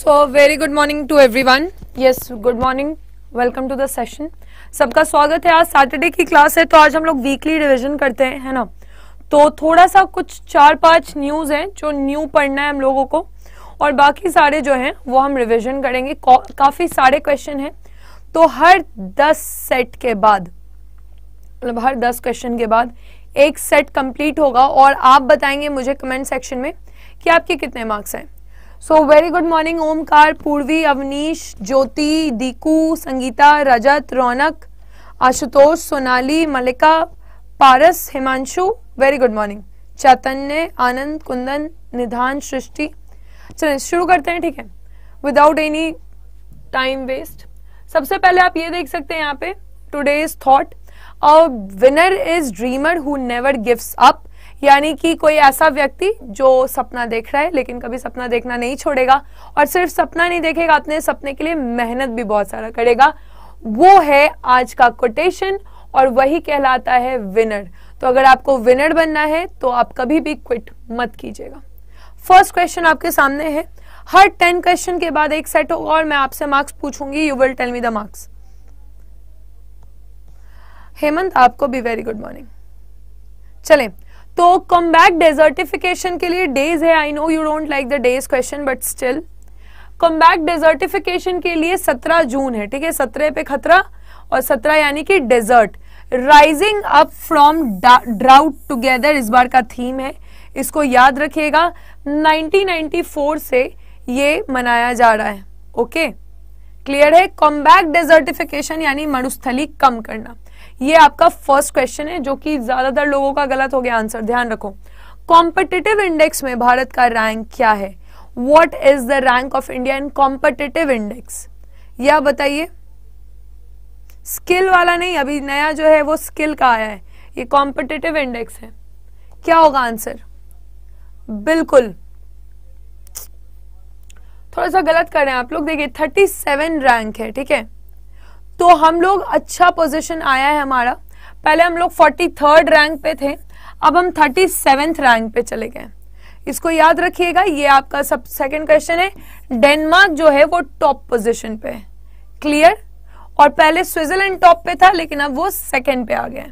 So very good morning to everyone yes good morning welcome to the session सबका स्वागत है आज Saturday की क्लास है तो आज हम लोग वीकली रिविजन करते हैं है ना तो थोड़ा सा कुछ चार पांच न्यूज़ हैं जो न्यू पढ़ना है हम लोगों को और बाकी सारे जो हैं वो हम रिविजन करेंगे काफ़ी सारे क्वेश्चन हैं तो हर दस सेट के बाद मतलब हर दस क्वेश्चन के बाद एक सेट कंप्लीट होगा और आप बताएंगे मुझे कमेंट सेक्शन में कि आपके कितने मार्क्स हैं so very good morning Omkar Purvi Avnish Jyoti Deeku Sangeeta Rajat Raunak Ashutosh Sonali Malika Paras Himanshu very good morning Chaitanya Anand Kundan Nidhan Srishti चलिए शुरू करते हैं ठीक है विदाउट एनी टाइम वेस्ट सबसे पहले आप ये देख सकते हैं यहाँ पे today is thought winner is dreamer who never gives up यानी कि कोई ऐसा व्यक्ति जो सपना देख रहा है लेकिन कभी सपना देखना नहीं छोड़ेगा और सिर्फ सपना नहीं देखेगा अपने सपने के लिए मेहनत भी बहुत सारा करेगा वो है आज का कोटेशन और वही कहलाता है विनर तो अगर आपको विनर बनना है तो आप कभी भी क्विट मत कीजिएगा फर्स्ट क्वेश्चन आपके सामने है हर टेन क्वेश्चन के बाद एक सेट होगा और मैं आपसे मार्क्स पूछूंगी you will tell me the marks Hemant आपको भी वेरी गुड मॉर्निंग चलें तो कम बैक डेजर्टिफिकेशन के लिए डेज है I know you don't like the days question but still come back desertification के लिए सत्रह जून है ठीक है सत्रह पे खतरा और सत्रह यानी कि desert rising up from drought together इस बार का थीम है इसको याद रखिएगा 1994 से ये मनाया जा रहा है ओके क्लियर है कॉम्बैक डेजर्टिफिकेशन यानी मरुस्थली कम करना ये आपका फर्स्ट क्वेश्चन है जो कि ज्यादातर लोगों का गलत हो गया आंसर ध्यान रखो कॉम्पिटेटिव इंडेक्स में भारत का रैंक क्या है what is the rank of India in competitive index यह बताइए स्किल वाला नहीं अभी नया जो है वो स्किल का आया है ये कॉम्पिटेटिव इंडेक्स है क्या होगा आंसर बिल्कुल थोड़ा सा गलत कर रहे हैं आप लोग देखिए 37 रैंक है ठीक है तो हम लोग अच्छा पोजिशन आया है हमारा पहले हम लोग फोर्टी थर्ड रैंक पे थे अब हम थर्टी सेवेंथ रैंक पे चले गए इसको याद रखिएगा ये आपका सब सेकेंड क्वेश्चन है डेनमार्क जो है वो टॉप पोजिशन पे क्लियर और पहले स्विट्जरलैंड टॉप पे था लेकिन अब वो सेकेंड पे आ गया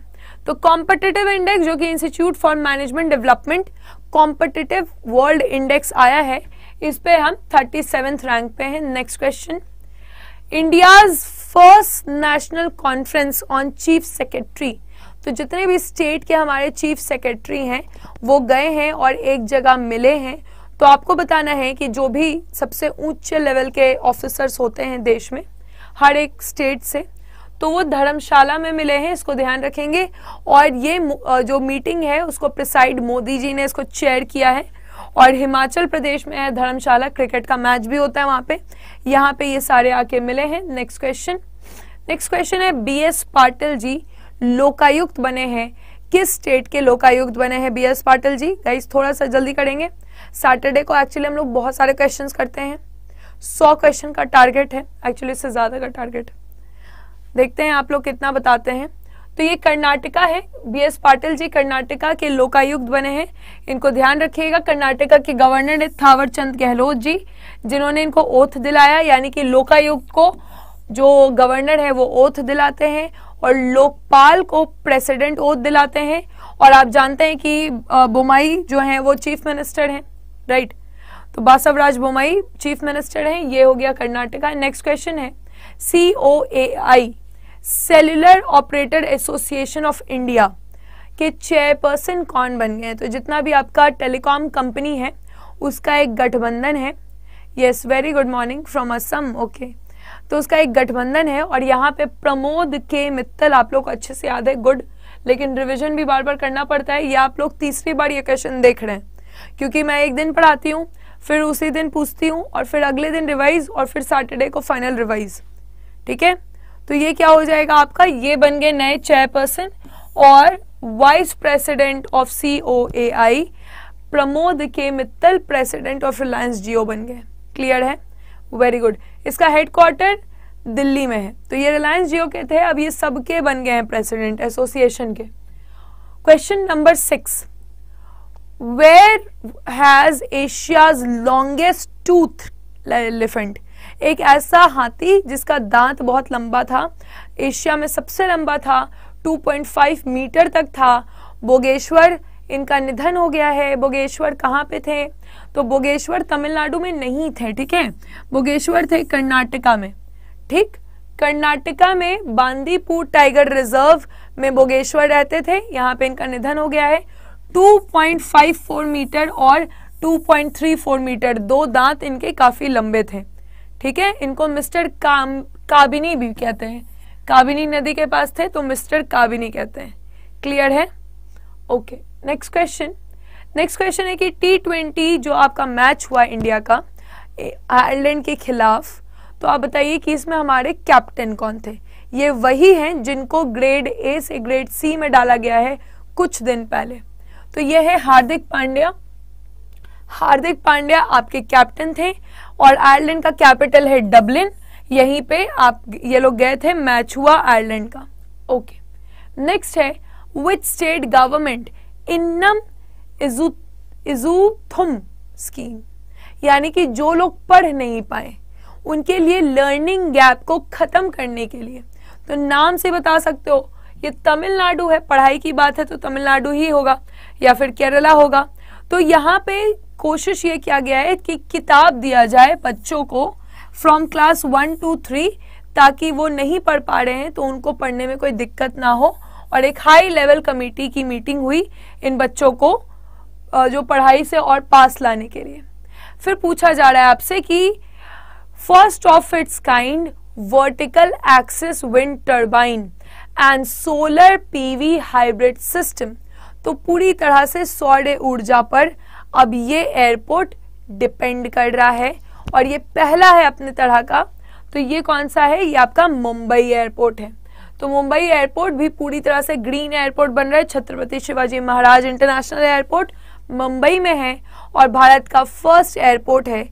तो कॉम्पिटेटिव इंडेक्स जो कि institute for management development competitive world index आया है इस पे हम थर्टी रैंक पे हैं next question India's first national conference on chief secretary तो जितने भी स्टेट के हमारे चीफ सेक्रेटरी हैं वो गए हैं और एक जगह मिले हैं तो आपको बताना है कि जो भी सबसे उच्च लेवल के ऑफिसर्स होते हैं देश में हर एक स्टेट से तो वो धर्मशाला में मिले हैं इसको ध्यान रखेंगे और ये जो मीटिंग है उसको प्रिसाइड मोदी जी ने इसको चेयर किया है और हिमाचल प्रदेश में है धर्मशाला क्रिकेट का मैच भी होता है वहां पे यहाँ पे ये सारे आके मिले हैं नेक्स्ट क्वेश्चन नेक्स्ट क्वेश्चन है बी एस पाटिल जी लोकायुक्त बने हैं किस स्टेट के लोकायुक्त बने हैं B S Patil ji guys थोड़ा सा जल्दी करेंगे सैटरडे को एक्चुअली हम लोग बहुत सारे क्वेश्चन करते हैं सौ क्वेश्चन का टारगेट है एक्चुअली इससे ज़्यादा का टारगेट देखते हैं आप लोग कितना बताते हैं तो ये कर्नाटका है बी एस पाटिल जी कर्नाटका के लोकायुक्त बने हैं इनको ध्यान रखिएगा कर्नाटका के गवर्नर है थावर चंद गहलोत जी जिन्होंने इनको ओथ दिलाया यानी कि लोकायुक्त को जो गवर्नर है वो ओथ दिलाते हैं और लोकपाल को प्रेसिडेंट ओथ दिलाते हैं और आप जानते हैं कि बुमाई जो है वो चीफ मिनिस्टर हैं राइट तो बासवराज बुमाई चीफ मिनिस्टर हैं ये हो गया कर्नाटका नेक्स्ट क्वेश्चन है C O A I cellular operator association of India के चेयरपर्सन कौन बन गए तो जितना भी आपका टेलीकॉम कंपनी है उसका एक गठबंधन है yes very good morning from Assam okay तो उसका एक गठबंधन है और यहाँ पे प्रमोद के मित्तल आप लोग को अच्छे से याद है गुड लेकिन रिविजन भी बार बार करना पड़ता है या आप लोग तीसरी बार ये क्वेश्चन देख रहे हैं क्योंकि मैं एक दिन पढ़ाती हूँ फिर उसी दिन पूछती हूँ और फिर अगले दिन रिवाइज और फिर सैटरडे को फाइनल रिवाइज ठीक है तो ये क्या हो जाएगा आपका ये बन गए नए चेयरपर्सन और vice president of C O A I Pramod K Mittal president of Reliance Jio बन गए क्लियर है वेरी गुड इसका हेडक्वार्टर दिल्ली में है तो ये रिलायंस जियो के थे अब ये सबके बन गए हैं प्रेसिडेंट एसोसिएशन के question number six where has Asia's longest tooth elephant एक ऐसा हाथी जिसका दांत बहुत लंबा था एशिया में सबसे लंबा था 2.5 मीटर तक था बोगेश्वर इनका निधन हो गया है बोगेश्वर कहाँ पे थे तो बोगेश्वर तमिलनाडु में नहीं थे ठीक है बोगेश्वर थे कर्नाटका में ठीक कर्नाटका में बांदीपुर टाइगर रिजर्व में बोगेश्वर रहते थे यहाँ पे इनका निधन हो गया है 2.54 मीटर और 2.34 मीटर दो दांत इनके काफी लंबे थे ठीक है इनको मिस्टर काम काबिनी भी कहते हैं काबिनी नदी के पास थे तो मिस्टर काबिनी कहते हैं क्लियर है okay next question next question है कि टी ट्वेंटी जो आपका मैच हुआ इंडिया का आयरलैंड के खिलाफ तो आप बताइए कि इसमें हमारे कैप्टन कौन थे ये वही हैं जिनको ग्रेड ए से ग्रेड सी में डाला गया है कुछ दिन पहले तो ये है हार्दिक पांड्या हार्दिक पांड्या आपके कैप्टन थे और आयरलैंड का कैपिटल है डबलिन यहीं पे आप ये लोग गए थे मैच हुआ आयरलैंड का ओके नेक्स्ट है विच स्टेट गवर्नमेंट इनम इजू इजूथुम स्कीम यानी कि जो लोग पढ़ नहीं पाए उनके लिए लर्निंग गैप को खत्म करने के लिए तो नाम से बता सकते हो ये तमिलनाडु है पढ़ाई की बात है तो तमिलनाडु ही होगा या फिर केरला होगा तो यहाँ पे कोशिश ये किया गया है कि किताब दिया जाए बच्चों को from class one two three ताकि वो नहीं पढ़ पा रहे हैं तो उनको पढ़ने में कोई दिक्कत ना हो और एक हाई लेवल कमेटी की मीटिंग हुई इन बच्चों को जो पढ़ाई से और पास लाने के लिए फिर पूछा जा रहा है आपसे कि first of its kind vertical axis wind turbine and solar PV hybrid system तो पूरी तरह से सौर ऊर्जा पर अब ये एयरपोर्ट डिपेंड कर रहा है और ये पहला है अपने तरह का तो ये कौन सा है ये आपका मुंबई एयरपोर्ट है तो मुंबई एयरपोर्ट भी पूरी तरह से ग्रीन एयरपोर्ट बन रहा है छत्रपति शिवाजी महाराज इंटरनेशनल एयरपोर्ट मुंबई में है और भारत का फर्स्ट एयरपोर्ट है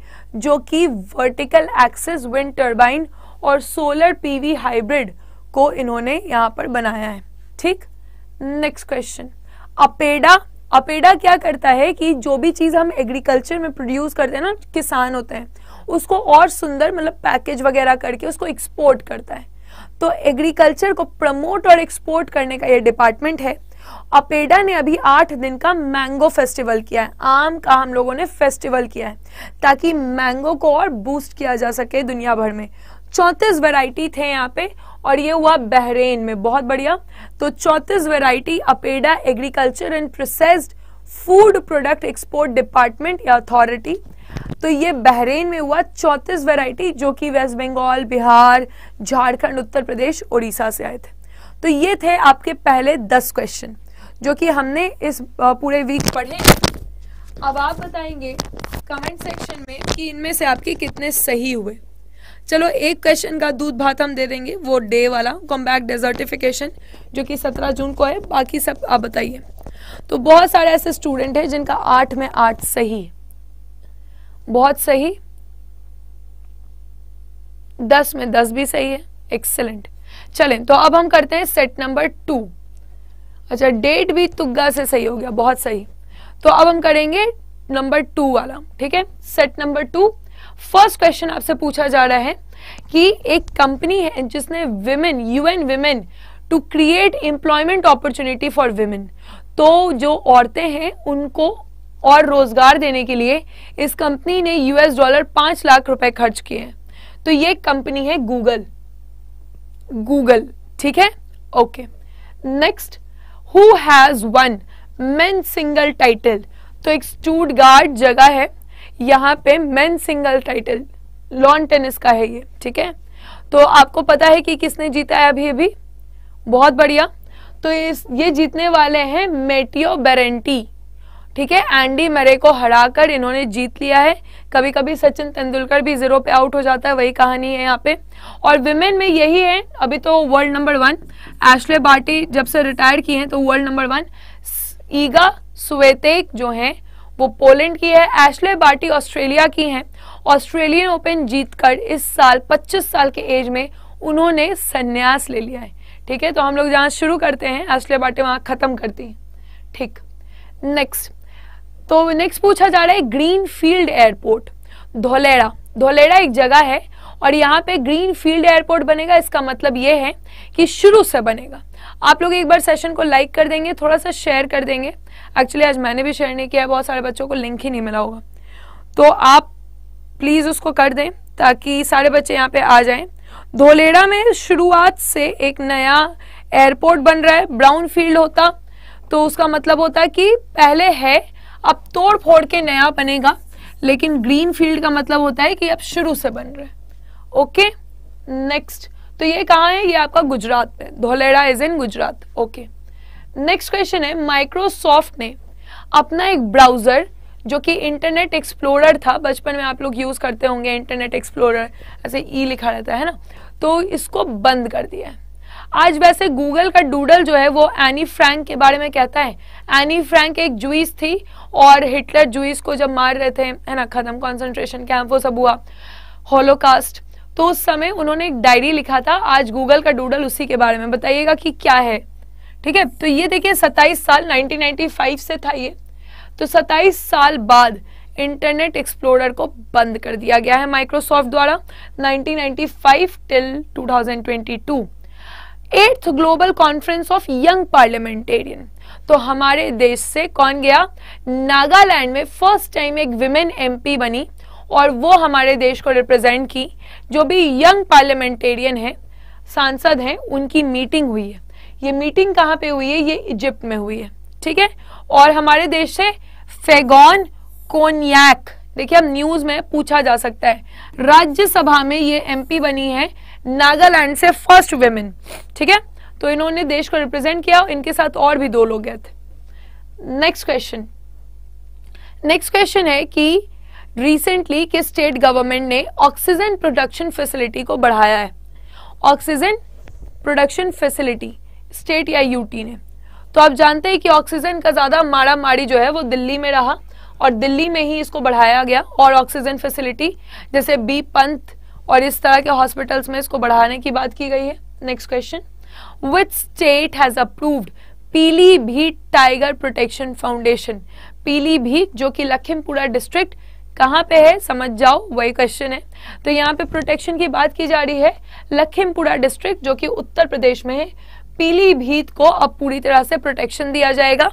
जो कि वर्टिकल एक्सेस विंड टर्बाइन और सोलर पीवी हाइब्रिड को इन्होंने यहां पर बनाया है ठीक नेक्स्ट क्वेश्चन अपेडा अपेडा क्या करता है कि जो भी चीज़ हम एग्रीकल्चर में प्रोड्यूस करते हैं ना किसान होते हैं उसको और सुंदर मतलब पैकेज वगैरह करके उसको एक्सपोर्ट करता है तो एग्रीकल्चर को प्रमोट और एक्सपोर्ट करने का ये डिपार्टमेंट है अपेडा ने अभी आठ दिन का मैंगो फेस्टिवल किया है आम का हम लोगों ने फेस्टिवल किया है ताकि मैंगो को और बूस्ट किया जा सके दुनिया भर में चौंतीस वेराइटी थे यहाँ पे और ये हुआ बहरेन में बहुत बढ़िया तो चौतीस variety APEDA agriculture and processed food product export department या अथॉरिटी तो ये बहरेन में हुआ चौतीस वेराइटी जो कि वेस्ट बंगाल बिहार झारखंड उत्तर प्रदेश उड़ीसा से आए थे तो ये थे आपके पहले दस क्वेश्चन जो कि हमने इस पूरे वीक पढ़े अब आप बताएंगे कमेंट सेक्शन में कि इनमें से आपके कितने सही हुए चलो एक क्वेश्चन का दूध भात हम दे देंगे वो डे वाला कॉम्बैक्ट डेजर्टिफिकेशन जो कि सत्रह जून को है बाकी सब आप बताइए तो बहुत सारे ऐसे स्टूडेंट हैं जिनका आठ में आठ सही है बहुत सही दस में दस भी सही है एक्सेलेंट चलें तो अब हम करते हैं सेट नंबर टू अच्छा डेट भी तुग्गा से सही हो गया बहुत सही तो अब हम करेंगे नंबर टू वाला ठीक है set number two first question आपसे पूछा जा रहा है कि एक कंपनी है जिसने women UN women to create employment opportunity for women तो जो औरतें हैं उनको और रोजगार देने के लिए इस कंपनी ने यूएस डॉलर पांच लाख रुपए खर्च किए हैं तो ये कंपनी है गूगल गूगल ठीक है okay next who has won men single title तो एक गार्ड जगह है यहाँ पे men single title lawn tennis का है ये ठीक है तो आपको पता है कि किसने जीता है अभी अभी बहुत बढ़िया तो इस ये जीतने वाले हैं मेटियो बेरेंटी ठीक है एंडी मरे को हराकर इन्होंने जीत लिया है कभी कभी सचिन तेंदुलकर भी जीरो पे आउट हो जाता है वही कहानी है यहाँ पे और विमेन में यही है अभी तो world number one Ashleigh Barty जब से रिटायर की हैं तो world number one Iga Swiatek जो हैं वो पोलैंड की है एशले बार्टी ऑस्ट्रेलिया की हैं ऑस्ट्रेलियन ओपन जीतकर इस साल 25 साल के एज में उन्होंने संन्यास ले लिया है ठीक है तो हम लोग जहाँ शुरू करते हैं एशले बार्टी वहाँ ख़त्म करती हैं ठीक नेक्स्ट तो नेक्स्ट पूछा जा रहा है green field airport Dholera Dholera एक जगह है और यहाँ पे ग्रीन फील्ड एयरपोर्ट बनेगा इसका मतलब ये है कि शुरू से बनेगा आप लोग एक बार सेशन को लाइक कर देंगे थोड़ा सा शेयर कर देंगे एक्चुअली आज मैंने भी शेयर नहीं किया बहुत सारे बच्चों को लिंक ही नहीं मिला होगा तो आप प्लीज़ उसको कर दें ताकि सारे बच्चे यहाँ पे आ जाएं धोलेड़ा में शुरुआत से एक नया एयरपोर्ट बन रहा है ब्राउन फील्ड होता तो उसका मतलब होता कि पहले है अब तोड़ फोड़ के नया बनेगा लेकिन ग्रीन फील्ड का मतलब होता है कि अब शुरू से बन रहा है ओके नेक्स्ट तो ये कहाँ है ये आपका गुजरात में Dholera is in Gujarat okay next question है माइक्रोसॉफ्ट ने अपना एक ब्राउजर जो कि इंटरनेट एक्सप्लोरर था बचपन में आप लोग यूज करते होंगे इंटरनेट एक्सप्लोरर ऐसे ई लिखा रहता है ना तो इसको बंद कर दिया है आज वैसे गूगल का डूडल जो है वो एनी फ्रैंक के बारे में कहता है एनी फ्रैंक एक जुइस थी और हिटलर जुइस को जब मार रहे थे है ना खत्म कॉन्सेंट्रेशन कैंप वो सब हुआ होलोकास्ट तो उस समय उन्होंने एक डायरी लिखा था आज गूगल का डूडल उसी के बारे में बताइएगा कि क्या है ठीक है तो ये देखिए 27 साल 1995 से था ये तो 27 साल बाद इंटरनेट एक्सप्लोरर को बंद कर दिया गया है माइक्रोसॉफ्ट द्वारा 1995 till 2022 eighth global conference of young parliamentarian तो हमारे देश से कौन गया नागालैंड में फर्स्ट टाइम एक विमेन एमपी बनी और वो हमारे देश को रिप्रेजेंट की जो भी यंग पार्लियामेंटेरियन है सांसद हैं उनकी मीटिंग हुई है ये मीटिंग कहाँ पे हुई है ये इजिप्ट में हुई है ठीक है और हमारे देश से फेगोन कोन्याक देखिए अब न्यूज में पूछा जा सकता है राज्यसभा में ये एमपी बनी है नागालैंड से फर्स्ट वेमेन ठीक है तो इन्होंने देश को रिप्रेजेंट किया इनके साथ और भी दो लोग गए थे नेक्स्ट क्वेश्चन नेक्स्ट क्वेश्चन है कि रिसेंटली कि स्टेट गवर्नमेंट ने ऑक्सीजन प्रोडक्शन फैसिलिटी को बढ़ाया है ऑक्सीजन प्रोडक्शन फैसिलिटी स्टेट या यूटी ने तो आप जानते हैं कि ऑक्सीजन का ज़्यादा माड़ा माड़ी जो है वो दिल्ली में रहा और दिल्ली में ही इसको बढ़ाया गया और ऑक्सीजन फैसिलिटी जैसे बी पंथ और इस तरह के हॉस्पिटल्स में इसको बढ़ाने की बात की गई है next question which state has approved Pilibhit tiger protection foundation Pilibhit जो कि लखीमपुरा डिस्ट्रिक्ट कहाँ पे है समझ जाओ वही क्वेश्चन है तो यहाँ पे प्रोटेक्शन की बात की जा रही है लखीमपुरा डिस्ट्रिक्ट जो कि उत्तर प्रदेश में है पीलीभीत को अब पूरी तरह से प्रोटेक्शन दिया जाएगा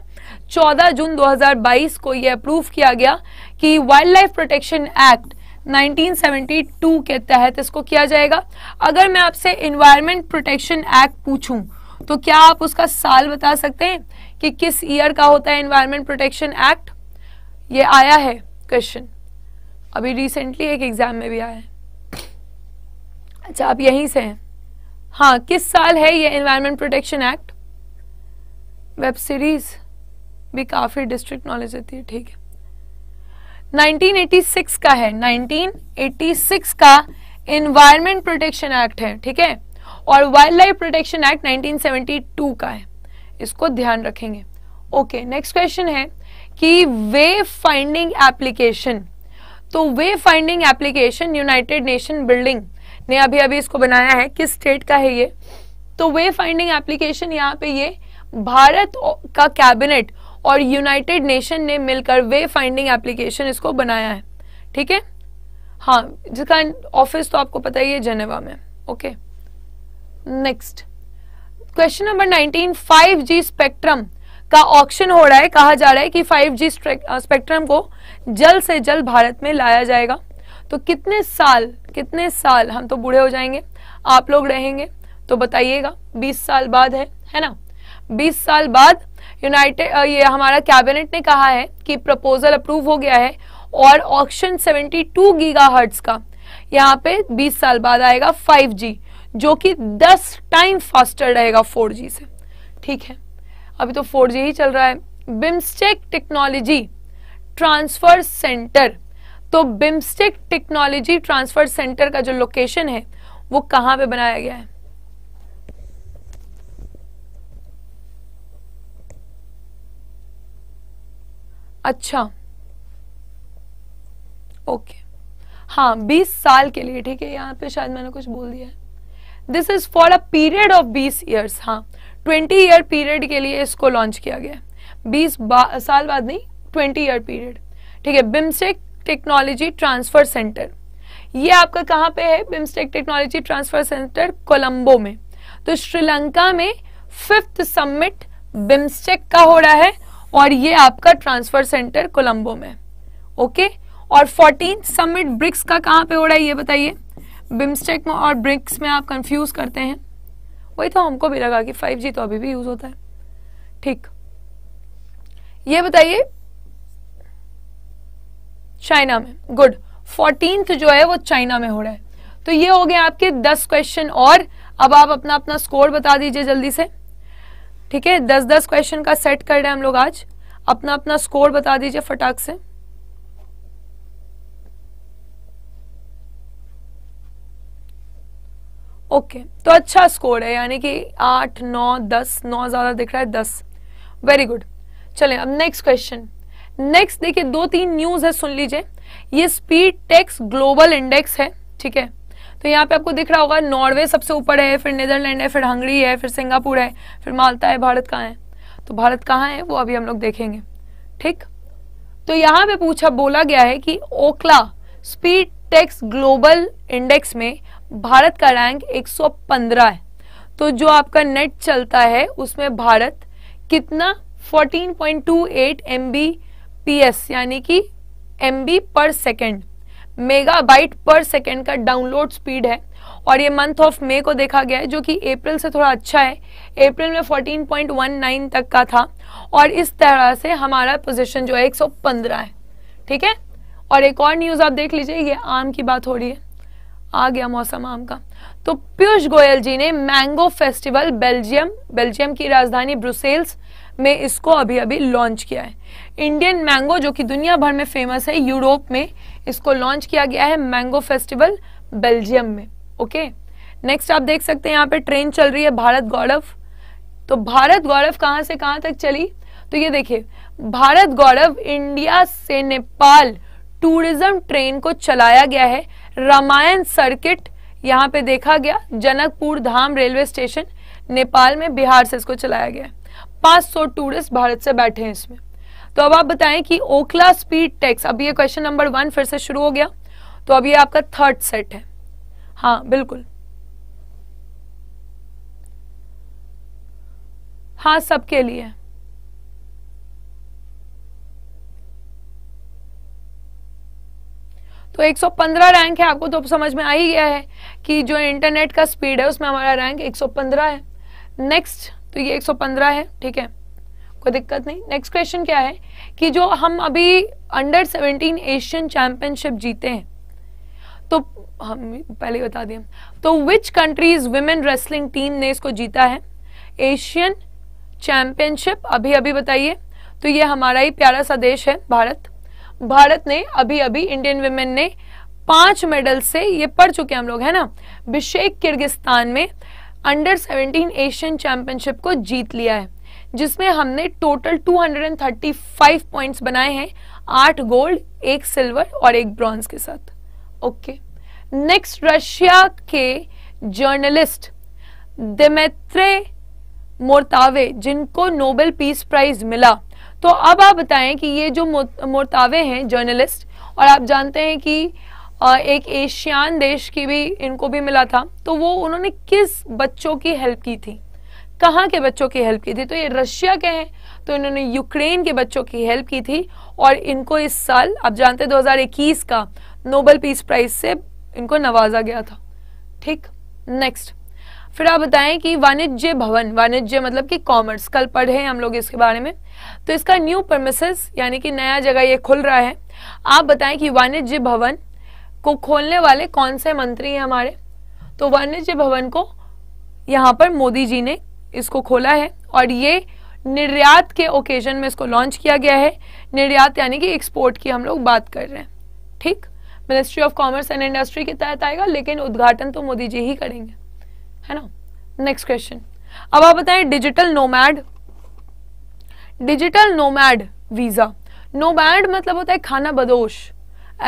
14 जून 2022 को यह अप्रूव किया गया कि वाइल्ड लाइफ प्रोटेक्शन एक्ट 1972 के तहत इसको किया जाएगा अगर मैं आपसे इन्वायरमेंट प्रोटेक्शन एक्ट पूछूं तो क्या आप उसका साल बता सकते हैं कि किस ईयर का होता है इन्वायरमेंट प्रोटेक्शन एक्ट ये आया है क्वेश्चन अभी रिसेंटली एक एग्ज़ाम में भी आया है अच्छा आप यहीं से हैं हाँ किस साल है ये environment protection act web series भी काफ़ी डिस्ट्रिक्ट नॉलेज होती है ठीक है 1986 का है 1986 का इन्वायरमेंट प्रोटेक्शन एक्ट है ठीक है और वाइल्ड लाइफ प्रोटेक्शन एक्ट 1972 का है इसको ध्यान रखेंगे ओके नेक्स्ट क्वेश्चन है कि वे फाइंडिंग एप्लीकेशन तो way finding application United Nation building ने अभी अभी इसको बनाया है किस स्टेट का है ये तो वे फाइंडिंग एप्लीकेशन यहाँ पे ये भारत का कैबिनेट और यूनाइटेड नेशन ने मिलकर वे फाइंडिंग एप्लीकेशन इसको बनाया है ठीक है हाँ जिसका ऑफिस तो आपको पता ही है जेनेवा में okay next question number 19 5G spectrum का ऑक्शन हो रहा है कहा जा रहा है कि 5G स्पेक्ट्रम को जल्द से जल्द भारत में लाया जाएगा तो कितने साल कितने साल हम तो बूढ़े हो जाएंगे आप लोग रहेंगे तो बताइएगा 20 साल बाद है है ना 20 साल बाद यूनाइटेड ये हमारा कैबिनेट ने कहा है कि प्रपोजल अप्रूव हो गया है और ऑक्शन 72 गीगाहर्ट्ज का यहाँ पे 20 साल बाद आएगा 5G जो कि 10 टाइम फास्टर रहेगा 4G से ठीक है अभी तो फोर ही चल रहा है बिम्स्टेक टेक्नोलॉजी ट्रांसफर सेंटर तो बिम्स्टेक टेक्नोलॉजी ट्रांसफर सेंटर का जो लोकेशन है वो कहां पे बनाया गया है अच्छा ओके हाँ 20 साल के लिए ठीक है यहां पे शायद मैंने कुछ बोल दिया है this is for a period of 20 years हाँ ट्वेंटी ईयर पीरियड के लिए इसको लॉन्च किया गया बीस बा, साल बाद नहीं ट्वेंटी ईयर पीरियड ठीक है बिम्स्टेक टेक्नोलॉजी ट्रांसफर सेंटर ये आपका कहाँ पे है BIMSTEC technology transfer centre Colombo में तो श्रीलंका में फिफ्थ समिट बिम्स्टेक का हो रहा है और ये आपका ट्रांसफर सेंटर कोलंबो में ओके और फोर्टीन समिट ब्रिक्स का कहाँ पे हो रहा है ये बताइए बिम्स्टेक और ब्रिक्स में आप कंफ्यूज करते हैं वही तो हमको भी लगा कि 5G तो अभी भी यूज होता है ठीक ये बताइए चाइना में गुड फोर्टीन जो है वो चाइना में हो रहा है तो ये हो गए आपके दस क्वेश्चन और अब आप अपना अपना स्कोर बता दीजिए जल्दी से ठीक है दस दस क्वेश्चन का सेट कर रहे हैं हम लोग आज अपना अपना स्कोर बता दीजिए फटाक से ओके okay, तो अच्छा स्कोर है यानी कि आठ नौ दस नौ ज़्यादा दिख रहा है दस वेरी गुड चलें अब नेक्स्ट क्वेश्चन नेक्स्ट देखिए दो तीन न्यूज़ है सुन लीजिए ये स्पीड टेक्स ग्लोबल इंडेक्स है ठीक है तो यहाँ पे आपको दिख रहा होगा नॉर्वे सबसे ऊपर है फिर नीदरलैंड है फिर हंगरी है फिर सिंगापुर है फिर मालता है भारत कहाँ है तो भारत कहाँ है वो अभी हम लोग देखेंगे ठीक तो यहाँ पे पूछा बोला गया है कि ओकला स्पीड टेक्स ग्लोबल इंडेक्स में भारत का रैंक 115 है तो जो आपका नेट चलता है उसमें भारत कितना 14.28 पॉइंट यानी कि एम पर सेकेंड मेगाबाइट पर सेकेंड का डाउनलोड स्पीड है और ये मंथ ऑफ मे को देखा गया है जो कि अप्रैल से थोड़ा अच्छा है अप्रैल में 14.19 तक का था और इस तरह से हमारा पोजीशन जो है 115 है ठीक है और एक और न्यूज़ आप देख लीजिए ये आम की बात हो रही है आ गया मौसम आम का तो पीयूष गोयल जी ने मैंगो फेस्टिवल बेल्जियम बेल्जियम की राजधानी ब्रुसेल्स में इसको अभी अभी लॉन्च किया है इंडियन मैंगो जो कि दुनिया भर में फेमस है यूरोप में इसको लॉन्च किया गया है मैंगो फेस्टिवल बेल्जियम में ओके नेक्स्ट आप देख सकते हैं यहाँ पे ट्रेन चल रही है भारत गौरव तो भारत गौरव कहाँ से कहाँ तक चली तो ये देखिए भारत गौरव इंडिया से नेपाल टूरिज्म ट्रेन को चलाया गया है रामायण सर्किट यहाँ पे देखा गया जनकपुर धाम रेलवे स्टेशन नेपाल में बिहार से इसको चलाया गया 500 टूरिस्ट भारत से बैठे हैं इसमें तो अब आप बताएं कि ओखला स्पीड टैक्स अभी ये क्वेश्चन नंबर वन फिर से शुरू हो गया तो अब ये आपका थर्ड सेट है हाँ बिल्कुल हाँ सबके लिए तो 115 रैंक है आपको तो समझ में आ ही गया है कि जो इंटरनेट का स्पीड है उसमें हमारा रैंक 115 है नेक्स्ट तो ये 115 है ठीक है कोई दिक्कत नहीं नेक्स्ट क्वेश्चन क्या है कि जो हम अभी अंडर 17 एशियन चैंपियनशिप जीते हैं तो हम पहले ही बता दें तो which countries women wrestling team ने इसको जीता है एशियन चैंपियनशिप अभी अभी बताइए तो ये हमारा ही प्यारा सा देश है भारत भारत ने अभी अभी इंडियन वुमेन ने पांच मेडल से ये पढ़ चुके हम लोग है ना बिशेक किर्गिस्तान में अंडर 17 एशियन चैंपियनशिप को जीत लिया है जिसमें हमने टोटल 235 पॉइंट्स बनाए हैं आठ गोल्ड एक सिल्वर और एक ब्रॉन्ज के साथ ओके नेक्स्ट रशिया के जर्नलिस्ट दिमेत्रे मोरतावे जिनको नोबेल पीस प्राइज मिला तो अब आप बताएं कि ये जो मोरतावे हैं जर्नलिस्ट और आप जानते हैं कि एक एशियान देश की भी इनको भी मिला था तो वो उन्होंने किस बच्चों की हेल्प की थी कहाँ के बच्चों की हेल्प की थी तो ये रशिया के हैं तो इन्होंने यूक्रेन के बच्चों की हेल्प की थी और इनको इस साल आप जानते हैं 2021 का नोबल पीस प्राइज से इनको नवाजा गया था ठीक नेक्स्ट फिर आप बताएं कि वाणिज्य भवन वाणिज्य मतलब कि कॉमर्स कल पढ़े हम लोग इसके बारे में तो इसका न्यू परमिसेस यानी कि नया जगह ये खुल रहा है आप बताएं कि वाणिज्य भवन को खोलने वाले कौन से मंत्री हैं हमारे तो वाणिज्य भवन को यहाँ पर मोदी जी ने इसको खोला है और ये निर्यात के ओकेजन में इसको लॉन्च किया गया है निर्यात यानी कि एक्सपोर्ट की हम लोग बात कर रहे हैं ठीक ministry of commerce and industry के तहत आएगा लेकिन उद्घाटन तो मोदी जी ही करेंगे है ना नेक्स्ट क्वेश्चन अब आप बताएं digital nomad digital nomad visa nomad मतलब होता है खाना बदोश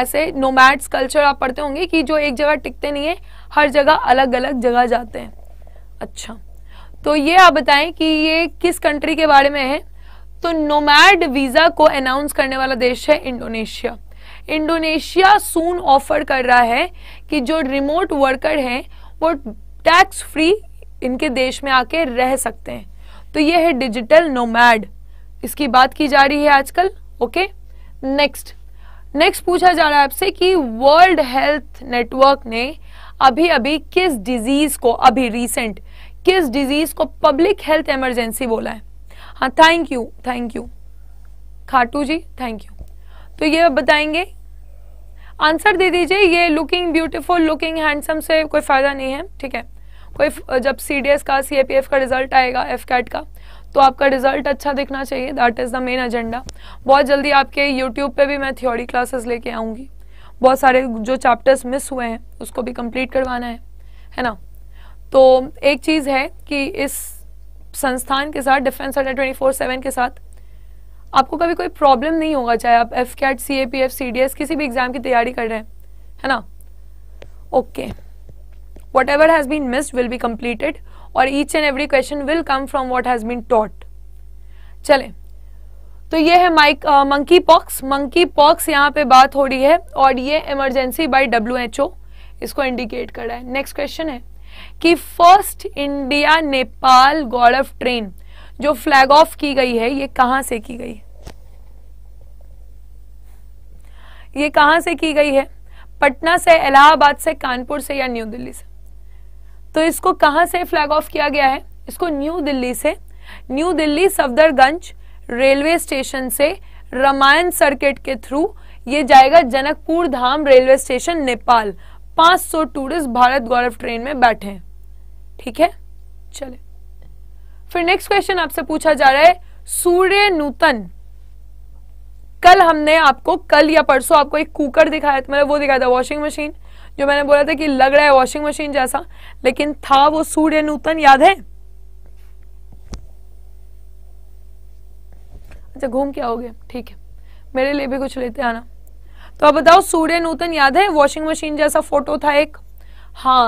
ऐसे नोमैड्स कल्चर आप पढ़ते होंगे कि जो एक जगह टिकते नहीं है हर जगह अलग अलग जगह जाते हैं अच्छा तो ये आप बताएं कि ये किस कंट्री के बारे में है तो नोमैड वीजा को अनाउंस करने वाला देश है इंडोनेशिया इंडोनेशिया सून ऑफर कर रहा है कि जो रिमोट वर्कर हैं वो टैक्स फ्री इनके देश में आके रह सकते हैं तो ये है डिजिटल नोमैड इसकी बात की जा रही है आजकल ओके नेक्स्ट नेक्स्ट पूछा जा रहा है आपसे कि वर्ल्ड हेल्थ नेटवर्क ने अभी अभी किस डिजीज को अभी रिसेंट किस डिजीज को पब्लिक हेल्थ इमरजेंसी बोला है हाँ thank you thank you Khatu ji thank you तो ये बताएंगे आंसर दे दीजिए ये लुकिंग ब्यूटीफुल लुकिंग हैंडसम से कोई फायदा नहीं है ठीक है कोई जब सी का सी का रिजल्ट आएगा एफ का तो आपका रिजल्ट अच्छा दिखना चाहिए that is the main agenda बहुत जल्दी आपके यूट्यूब पे भी मैं थ्योरी क्लासेस लेके आऊँगी बहुत सारे जो चैप्टर्स मिस हुए हैं उसको भी कंप्लीट करवाना है है ना तो एक चीज़ है कि इस संस्थान के साथ डिफेंस अड्डा ट्वेंटी फोर सेवन के साथ आपको कभी कोई प्रॉब्लम नहीं होगा चाहे आप AFCAT C A P F C D S किसी भी एग्ज़ाम की तैयारी कर रहे हैं है ना okay okay. Whatever has been missed will be completed और each and every question will come from what has been taught चले तो ये है माइक मंकी पॉक्स मंकी पॉक्स यहाँ पे बात हो रही है और ये emergency by W H O इसको इंडिकेट कर रहा है नेक्स्ट क्वेश्चन है कि first India Nepal Gaurav train जो फ्लैग ऑफ की गई है ये कहाँ से की गई है ये कहाँ से की गई है पटना से इलाहाबाद से कानपुर से या न्यू दिल्ली से तो इसको कहाँ से फ्लैग ऑफ किया गया है इसको न्यू दिल्ली से new Delhi Safdarjung railway station से रामायण सर्किट के थ्रू ये जाएगा Janakpur Dham railway station Nepal 500 tourist Bharat Gaurav train में बैठे हैं ठीक है चले फिर नेक्स्ट क्वेश्चन आपसे पूछा जा रहा है सूर्य नूतन कल हमने आपको कल या परसों आपको एक कुकर दिखाया था मतलब वो दिखाया था वॉशिंग मशीन जो मैंने बोला था कि लग रहा है वॉशिंग मशीन जैसा लेकिन था वो सूर्य नूतन याद है अच्छा घूम के आओगे ठीक है मेरे लिए भी कुछ लेते आना तो अब बताओ सूर्य नूतन याद है वॉशिंग मशीन जैसा फोटो था एक हाँ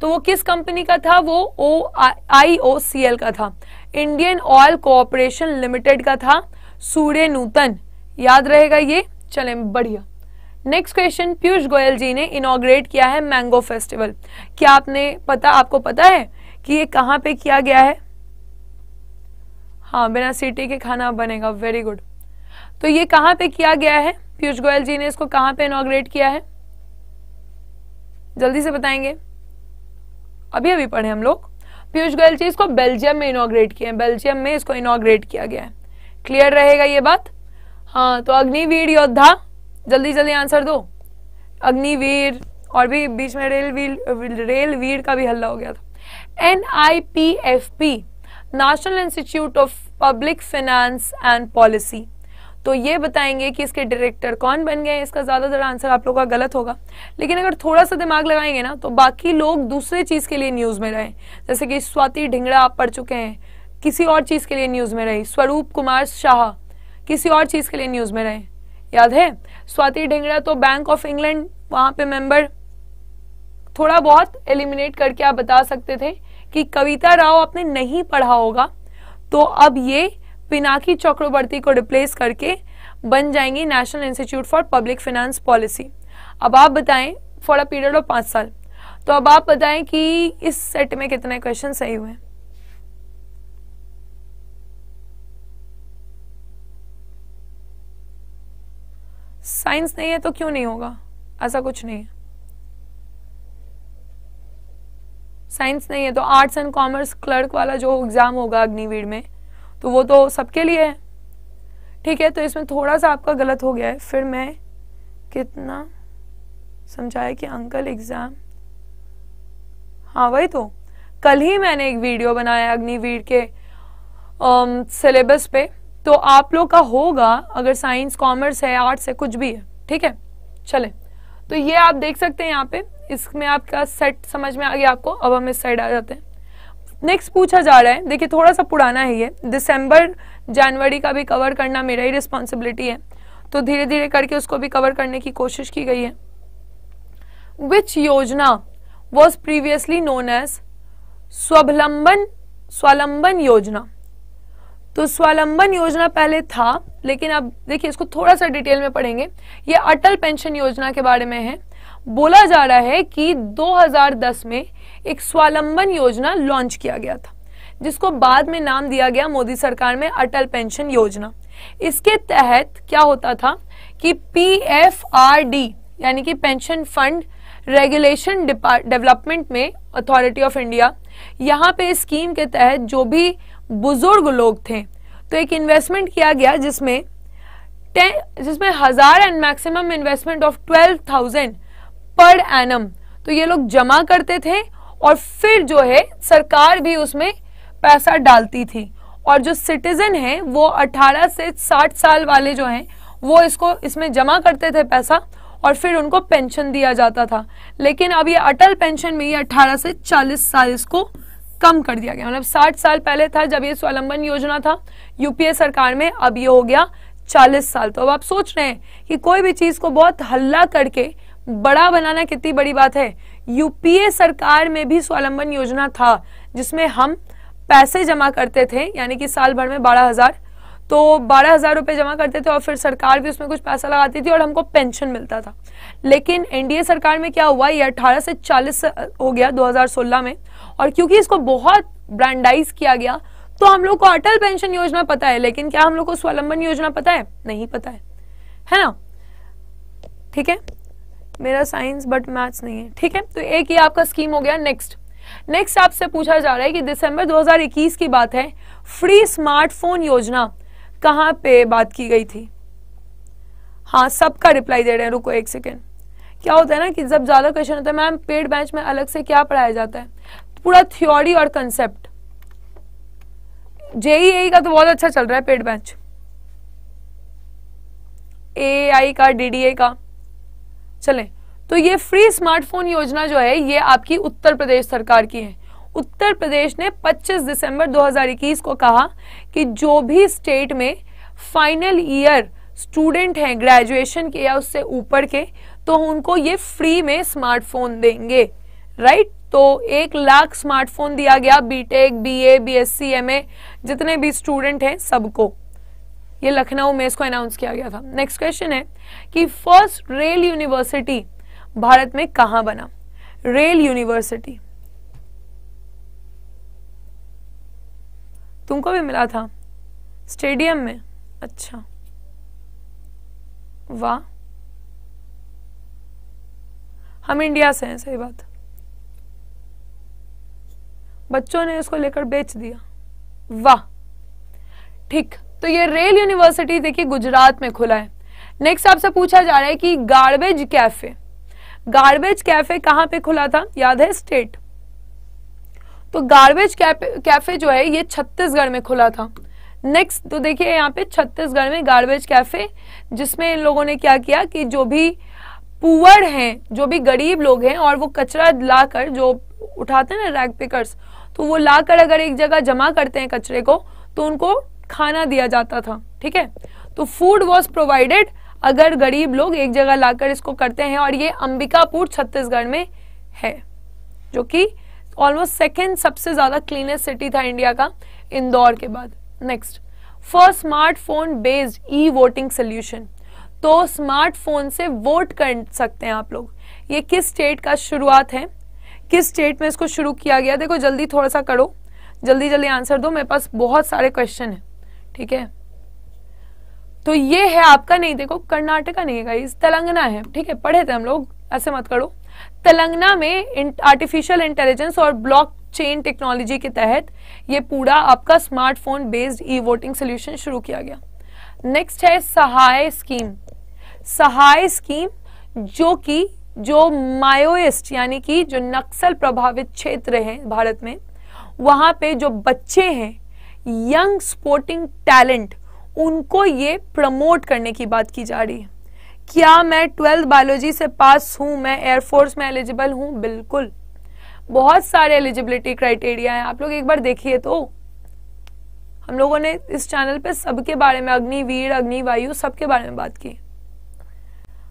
तो वो किस कंपनी का था वो ओ आई ओ सी एल का था इंडियन ऑयल कॉरपोरेशन लिमिटेड का था सूर्य नूतन याद रहेगा ये चले बढ़िया नेक्स्ट क्वेश्चन पीयूष गोयल जी ने इनोग्रेट किया है मैंगो फेस्टिवल क्या आपने पता आपको पता है कि ये कहाँ पे किया गया है हाँ बिना सिटी के खाना बनेगा वेरी गुड तो ये कहाँ पे किया गया है पीयूष गोयल जी ने इसको कहाँ पे इनोग्रेट किया है जल्दी से बताएंगे अभी अभी पढ़े हम लोग पीयूष गोयल जी इसको बेल्जियम में इनोग्रेट किए हैं बेल्जियम में इसको इनोग्रेट किया गया है क्लियर रहेगा ये बात हाँ तो अग्निवीर योद्धा जल्दी जल्दी आंसर दो अग्निवीर और भी बीच में रेल रेलवीर का भी हल्ला हो गया था N I P F P national institute of public finance and policy तो ये बताएंगे कि इसके डायरेक्टर कौन बन गए इसका ज़्यादातर आंसर आप लोगों का गलत होगा लेकिन अगर थोड़ा सा दिमाग लगाएंगे ना तो बाकी लोग दूसरे चीज़ के लिए न्यूज़ में रहे जैसे कि स्वाति ढिंगड़ा आप पढ़ चुके हैं किसी और चीज़ के लिए न्यूज़ में रहे स्वरूप कुमार शाह किसी और चीज़ के लिए न्यूज़ में रहे याद है स्वाति ढेंगड़ा तो बैंक ऑफ इंग्लैंड वहां पे मेंबर थोड़ा बहुत एलिमिनेट करके आप बता सकते थे कि कविता राव आपने नहीं पढ़ा होगा तो अब ये पिनाकी चक्रवर्ती को रिप्लेस करके बन जाएंगे national institute for public finance policy अब आप बताएं फॉर अ पीरियड ऑफ पांच साल तो अब आप बताएं कि इस सेट में कितने क्वेश्चन सही हुए साइंस नहीं है तो क्यों नहीं होगा ऐसा कुछ नहीं है साइंस नहीं है तो आर्ट्स एंड कॉमर्स क्लर्क वाला जो एग्ज़ाम होगा अग्निवीर में तो वो तो सबके लिए है ठीक है तो इसमें थोड़ा सा आपका गलत हो गया है फिर मैं कितना समझाया कि अंकल एग्ज़ाम हाँ वही तो कल ही मैंने एक वीडियो बनाया अग्निवीर के सिलेबस um, पे तो आप लोग का होगा अगर साइंस कॉमर्स है आर्ट्स है कुछ भी है ठीक है चले तो ये आप देख सकते हैं यहाँ पे इसमें आपका सेट समझ में आ गया आपको अब हम इस साइड आ जाते हैं नेक्स्ट पूछा जा रहा है देखिए थोड़ा सा पुराना है ये दिसंबर जनवरी का भी कवर करना मेरा ही रिस्पॉन्सिबिलिटी है तो धीरे धीरे करके उसको भी कवर करने की कोशिश की गई है which yojana was previously known as Swavalamban Swavalamban Yojana तो स्वालंबन योजना पहले था लेकिन अब देखिए इसको थोड़ा सा डिटेल में पढ़ेंगे ये अटल पेंशन योजना के बारे में है बोला जा रहा है कि 2010 में एक स्वालंबन योजना लॉन्च किया गया था जिसको बाद में नाम दिया गया मोदी सरकार में अटल पेंशन योजना इसके तहत क्या होता था कि पी यानी कि पेंशन फंड रेगुलेशन डेवलपमेंट में अथॉरिटी ऑफ इंडिया यहाँ पे स्कीम के तहत जो भी बुजुर्ग लोग थे तो एक इन्वेस्टमेंट किया गया जिसमें टेन जिसमें हजार and maximum investment of twelve thousand per annum तो ये लोग जमा करते थे और फिर जो है सरकार भी उसमें पैसा डालती थी और जो सिटीजन है वो 18 से 60 साल वाले जो हैं वो इसको इसमें जमा करते थे पैसा और फिर उनको पेंशन दिया जाता था लेकिन अब ये अटल पेंशन में ये 18 से 40 साल इसको कम कर दिया गया मतलब 60 साल पहले था जब ये स्वलंबन योजना था यूपीए सरकार में अब ये हो गया 40 साल तो अब आप सोच रहे हैं कि कोई भी चीज को बहुत हल्ला करके बड़ा बनाना कितनी बड़ी बात है यूपीए सरकार में भी स्वलंबन योजना था जिसमें हम पैसे जमा करते थे यानी कि साल भर में बारह हजार तो बारह हज़ार रुपये जमा करते थे और फिर सरकार भी उसमें कुछ पैसा लगाती थी और हमको पेंशन मिलता था लेकिन एनडीए सरकार में क्या हुआ ये अट्ठारह से चालीस हो गया 2016 में और क्योंकि इसको बहुत ब्रांडाइज किया गया तो हम लोग को अटल पेंशन योजना पता है लेकिन क्या हम लोग को स्वलंबन योजना पता है नहीं पता है है ना ठीक है मेरा साइंस बट मैथ्स नहीं है ठीक है तो एक ही आपका स्कीम हो गया नेक्स्ट नेक्स्ट आपसे पूछा जा रहा है कि दिसंबर 2021 की बात है फ्री स्मार्टफोन योजना कहाँ पे बात की गई थी हाँ सबका रिप्लाई दे रहे हैं रुको एक सेकेंड क्या होता है ना कि जब ज़्यादा क्वेश्चन होता है मैम पेड बैच में अलग से क्या पढ़ाया जाता है पूरा थ्योरी और कंसेप्ट जेईई e e का तो बहुत अच्छा चल रहा है पेड बैच ए आई का डीडीए का चलें तो ये फ्री स्मार्टफोन योजना जो है ये आपकी उत्तर प्रदेश सरकार की है उत्तर प्रदेश ने 25 दिसंबर 2021 को कहा कि जो भी स्टेट में फाइनल ईयर स्टूडेंट हैं ग्रेजुएशन के या उससे ऊपर के तो उनको ये फ्री में स्मार्टफोन देंगे राइट तो एक लाख स्मार्टफोन दिया गया बीटेक बीए बीएससी एमए जितने भी स्टूडेंट हैं सबको ये लखनऊ में इसको अनाउंस किया गया था नेक्स्ट क्वेश्चन है कि फर्स्ट रेल यूनिवर्सिटी भारत में कहाँ बना रेल यूनिवर्सिटी तुमको भी मिला था स्टेडियम में अच्छा वाह हम इंडिया से हैं सही बात बच्चों ने उसको लेकर बेच दिया वाह ठीक तो ये रेल यूनिवर्सिटी देखिए गुजरात में खुला है नेक्स्ट आपसे पूछा जा रहा है कि गार्बेज कैफे गार्बेज कैफे कहां पे खुला था याद है स्टेट तो गार्बेज कैफे जो है ये छत्तीसगढ़ में खुला था नेक्स्ट तो देखिए यहाँ पे छत्तीसगढ़ में गार्बेज कैफे जिसमें इन लोगों ने क्या किया कि जो भी पुअर हैं जो भी गरीब लोग हैं और वो कचरा लाकर जो उठाते हैं ना रैग पिकर्स तो वो लाकर अगर एक जगह जमा करते हैं कचरे को तो उनको खाना दिया जाता था ठीक है तो फूड वॉज प्रोवाइडेड अगर गरीब लोग एक जगह लाकर इसको करते हैं और ये अंबिकापुर छत्तीसगढ़ में है जो कि ऑलमोस्ट सेकेंड सबसे ज्यादा क्लीनेस्ट सिटी था इंडिया का इंदौर के बाद next first smartphone based e voting solution तो स्मार्टफोन से वोट कर सकते हैं आप लोग ये किस स्टेट का शुरुआत है किस स्टेट में इसको शुरू किया गया देखो जल्दी थोड़ा सा करो जल्दी जल्दी आंसर दो मेरे पास बहुत सारे क्वेश्चन है ठीक है तो ये है आपका नहीं देखो कर्नाटका नहीं है तेलंगाना है ठीक है पढ़े थे हम लोग ऐसे मत करो तेलंगाना में आर्टिफिशियल इंटेलिजेंस और ब्लॉक चेन टेक्नोलॉजी के तहत ये पूरा आपका smartphone based e voting solution शुरू किया गया नेक्स्ट है सहाय स्कीम सहाय स्कीम जो कि जो माओस्ट यानी कि जो नक्सल प्रभावित क्षेत्र हैं भारत में वहाँ पे जो बच्चे हैं यंग स्पोर्टिंग टैलेंट उनको ये प्रमोट करने की बात की जा रही है क्या मैं ट्वेल्थ बायोलॉजी से पास हूं मैं एयरफोर्स में एलिजिबल हूं बिल्कुल बहुत सारे एलिजिबिलिटी क्राइटेरिया हैं आप लोग एक बार देखिए तो हम लोगों ने इस चैनल पे सबके बारे में अग्निवीर अग्निवायु सबके बारे में बात की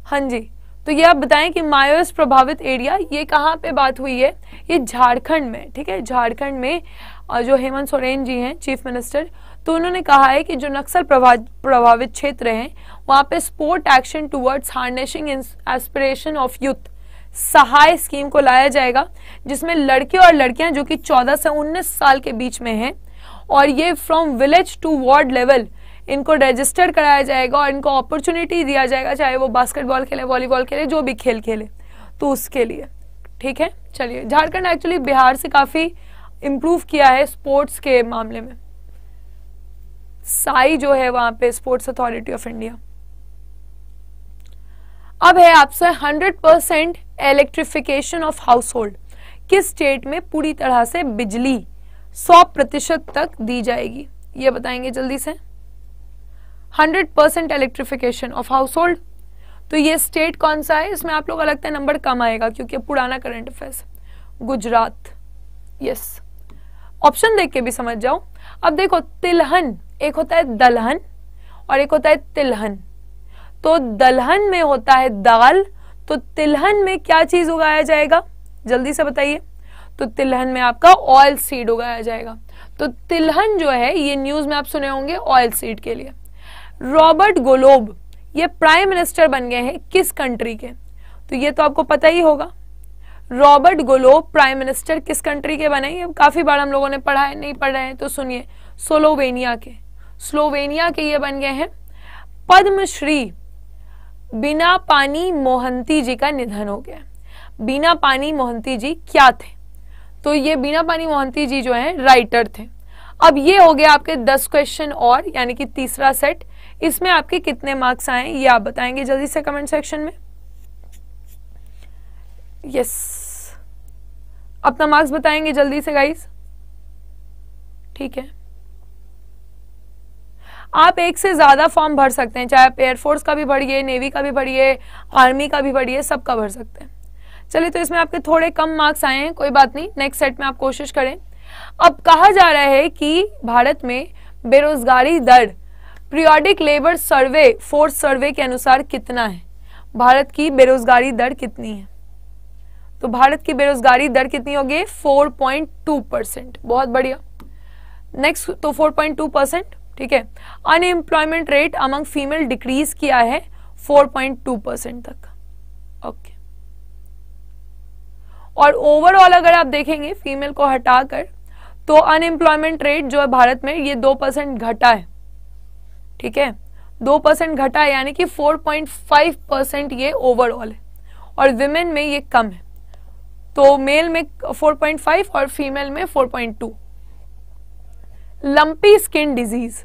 हाँ जी तो ये आप बताएं कि मायोस प्रभावित एरिया ये कहाँ पे बात हुई है ये झारखंड में ठीक है झारखंड में जो हेमंत सोरेन जी हैं चीफ मिनिस्टर तो उन्होंने कहा है कि जो नक्सल प्रभावित क्षेत्र हैं वहाँ पे sport action towards harnessing aspiration of youth SAHAY scheme को लाया जाएगा जिसमें लड़के और लड़कियां जो कि 14 से 19 साल के बीच में हैं और ये from village to ward level इनको रजिस्टर कराया जाएगा और इनको अपॉर्चुनिटी दिया जाएगा चाहे वो बास्केटबॉल खेले वॉलीबॉल खेले जो भी खेल खेले तो उसके लिए ठीक है चलिए झारखंड एक्चुअली बिहार से काफ़ी इम्प्रूव किया है स्पोर्ट्स के मामले में साई जो है वहां पे स्पोर्ट्स अथॉरिटी ऑफ इंडिया अब है आपसे 100 percent electrification of household किस स्टेट में पूरी तरह से बिजली 100 प्रतिशत तक दी जाएगी ये बताएंगे जल्दी से 100 percent electrification of household तो ये स्टेट कौन सा है इसमें आप लोग है नंबर कम आएगा क्योंकि पुराना current affairs Gujarat yes option देख के भी समझ जाओ अब देखो तिलहन एक होता है दलहन और एक होता है तिलहन तो दलहन में होता है दाल तो तिलहन में क्या चीज उगाया जाएगा जल्दी से बताइए तो तिलहन में आपका ऑयल सीड उगाया जाएगा तो तिलहन जो है ये न्यूज में आप सुने होंगे ऑयल सीड के लिए रॉबर्ट गोलोब ये प्राइम मिनिस्टर बन गए हैं किस कंट्री के तो ये तो आपको पता ही होगा रॉबर्ट गोलोब प्राइम मिनिस्टर किस कंट्री के बने ये काफी बार हम लोगों ने पढ़ा है नहीं पढ़ रहे हैं तो सुनिए सोलोवेनिया के स्लोवेनिया के ये बन गए हैं पद्मश्री बिना पानी मोहंती जी का निधन हो गया बिना पानी मोहंती जी क्या थे तो ये बिना पानी मोहंती जी जो है राइटर थे अब ये हो गया आपके दस क्वेश्चन और यानी कि तीसरा सेट इसमें आपके कितने मार्क्स आए ये आप बताएंगे जल्दी से कमेंट सेक्शन में यस अपना मार्क्स बताएंगे जल्दी से गाइस ठीक है आप एक से ज़्यादा फॉर्म भर सकते हैं चाहे आप एयरफोर्स का भी भरिए नेवी का भी भरिए आर्मी का भी भरिए सबका भर सकते हैं चलिए तो इसमें आपके थोड़े कम मार्क्स आए हैं कोई बात नहीं नेक्स्ट सेट में आप कोशिश करें अब कहा जा रहा है कि भारत में बेरोजगारी दर periodic labour survey force survey के अनुसार कितना है भारत की बेरोजगारी दर कितनी है तो भारत की बेरोजगारी दर कितनी होगी 4.2 परसेंट बहुत बढ़िया नेक्स्ट तो 4.2 परसेंट ठीक है unemployment rate among female decrease किया है 4.2 परसेंट तक ओके और ओवरऑल अगर आप देखेंगे फीमेल को हटाकर तो अनएम्प्लॉयमेंट रेट जो है भारत में ये दो परसेंट घटा है ठीक है दो परसेंट घटा है यानी कि 4.5 परसेंट ये ओवरऑल है और विमेन में ये कम है तो मेल में 4.5 और फीमेल में 4.2 lumpy skin disease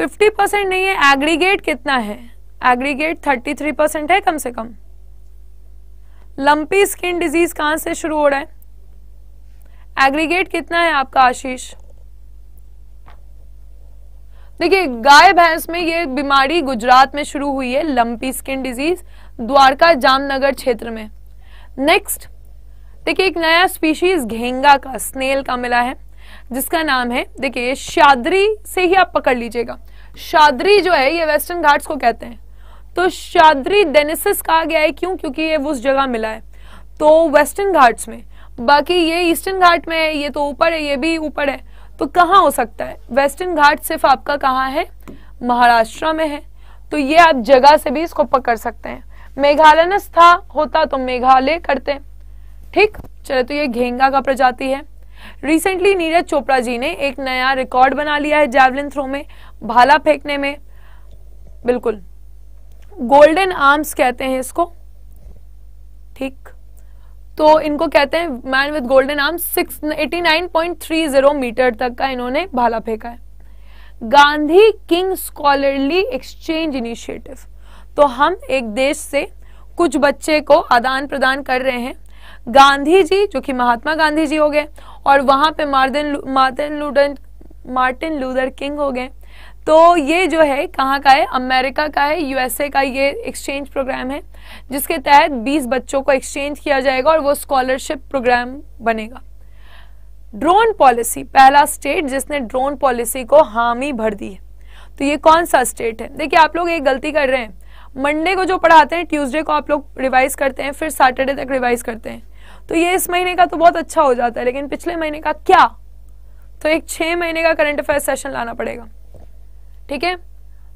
fifty percent नहीं है एग्रीगेट कितना है एग्रीगेट थर्टी थ्री परसेंट है कम से कम लंपी स्किन डिजीज कहां से शुरू हो रहा है एग्रीगेट कितना है आपका आशीष देखिए गाय भैंस में ये बीमारी गुजरात में शुरू हुई है lumpy skin disease Dwarka Jamnagar क्षेत्र में नेक्स्ट देखिए एक नया स्पीशीज घेंगा का स्नेल का मिला है जिसका नाम है देखिए शादरी से ही आप पकड़ लीजिएगा शादरी जो है ये वेस्टर्न घाट्स को कहते हैं तो शादरी डेनेसिस कहा गया है क्यों क्योंकि ये उस जगह मिला है तो वेस्टर्न घाट्स में बाकी ये ईस्टर्न घाट में है ये तो ऊपर है ये भी ऊपर है तो कहाँ हो सकता है वेस्टर्न घाट सिर्फ आपका कहाँ है महाराष्ट्र में है तो ये आप जगह से भी इसको पकड़ सकते हैं मेघालय था होता तो मेघालय करते हैं ठीक चले तो ये घेंगा का प्रजाति है रिसेंटली नीरज चोपड़ा जी ने एक नया रिकॉर्ड बना लिया है जैवलिन थ्रो में भाला फेंकने में बिल्कुल गोल्डन आर्म्स कहते हैं इसको ठीक तो इनको कहते हैं man with golden arms six eighty nine point three zero metre तक का इन्होंने भाला फेंका है Gandhi king scholarly exchange initiative तो हम एक देश से कुछ बच्चे को आदान प्रदान कर रहे हैं गांधी जी जो कि महात्मा गांधी जी हो गए और वहाँ पे Martin Martin Luther Martin Luther King हो गए तो ये जो है कहाँ का है अमेरिका का है यूएसए का ये एक्सचेंज प्रोग्राम है जिसके तहत 20 बच्चों को एक्सचेंज किया जाएगा और वो स्कॉलरशिप प्रोग्राम बनेगा ड्रोन पॉलिसी पहला स्टेट जिसने ड्रोन पॉलिसी को हामी भर दी है तो ये कौन सा स्टेट है देखिए आप लोग एक गलती कर रहे हैं मंडे को जो पढ़ाते हैं ट्यूसडे को आप लोग रिवाइज करते हैं फिर सैटरडे तक रिवाइज करते हैं तो ये इस महीने का तो बहुत अच्छा हो जाता है लेकिन पिछले महीने का क्या तो एक छह महीने का करंट अफेयर सेशन लाना पड़ेगा ठीक है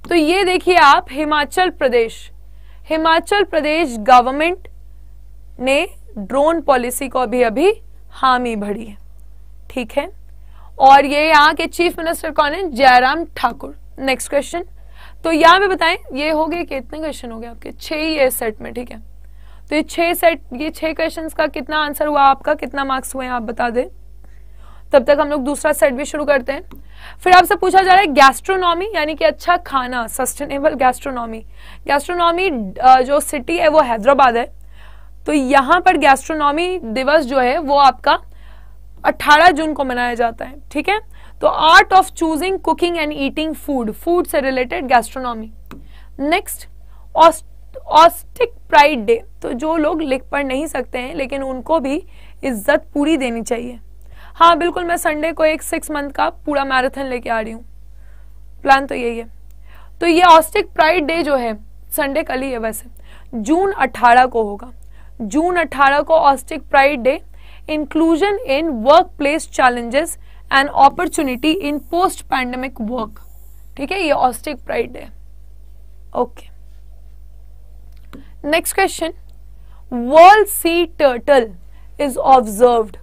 तो ये देखिए आप हिमाचल प्रदेश हिमाचल प्रदेश गवर्नमेंट ने ड्रोन पॉलिसी को अभी अभी हामी भरी है ठीक है और ये यहाँ के चीफ मिनिस्टर कौन है जयराम ठाकुर नेक्स्ट क्वेश्चन तो यहां पे बताएं ये हो गए कितने क्वेश्चन हो गए आपके छह ही सेट में ठीक है तो ये छह सेट ये छह क्वेश्चन का कितना आंसर हुआ आपका कितना मार्क्स हुए आप बता दें तब तक हम लोग दूसरा सेट भी शुरू करते हैं फिर आपसे पूछा जा रहा है गैस्ट्रोनॉमी यानी कि अच्छा खाना सस्टेनेबल गैस्ट्रोनॉमी गैस्ट्रोनॉमी जो सिटी है वो हैदराबाद है तो यहां पर गैस्ट्रोनॉमी दिवस जो है वो आपका 18 जून को मनाया जाता है ठीक है तो art of choosing cooking and eating food food से related gastronomy next autistic pride day तो जो लोग लिख पढ़ नहीं सकते हैं लेकिन उनको भी इज्जत पूरी देनी चाहिए हाँ बिल्कुल मैं संडे को एक सिक्स मंथ का पूरा मैराथन लेके आ रही हूँ प्लान तो यही है तो ये ऑस्टिक प्राइड डे जो है संडे कल ही है वैसे जून 18 को होगा जून 18 को autistic pride day inclusion in work place challenges and opportunity in post pandemic work ठीक है ये autistic pride day okay next question world sea turtle is observed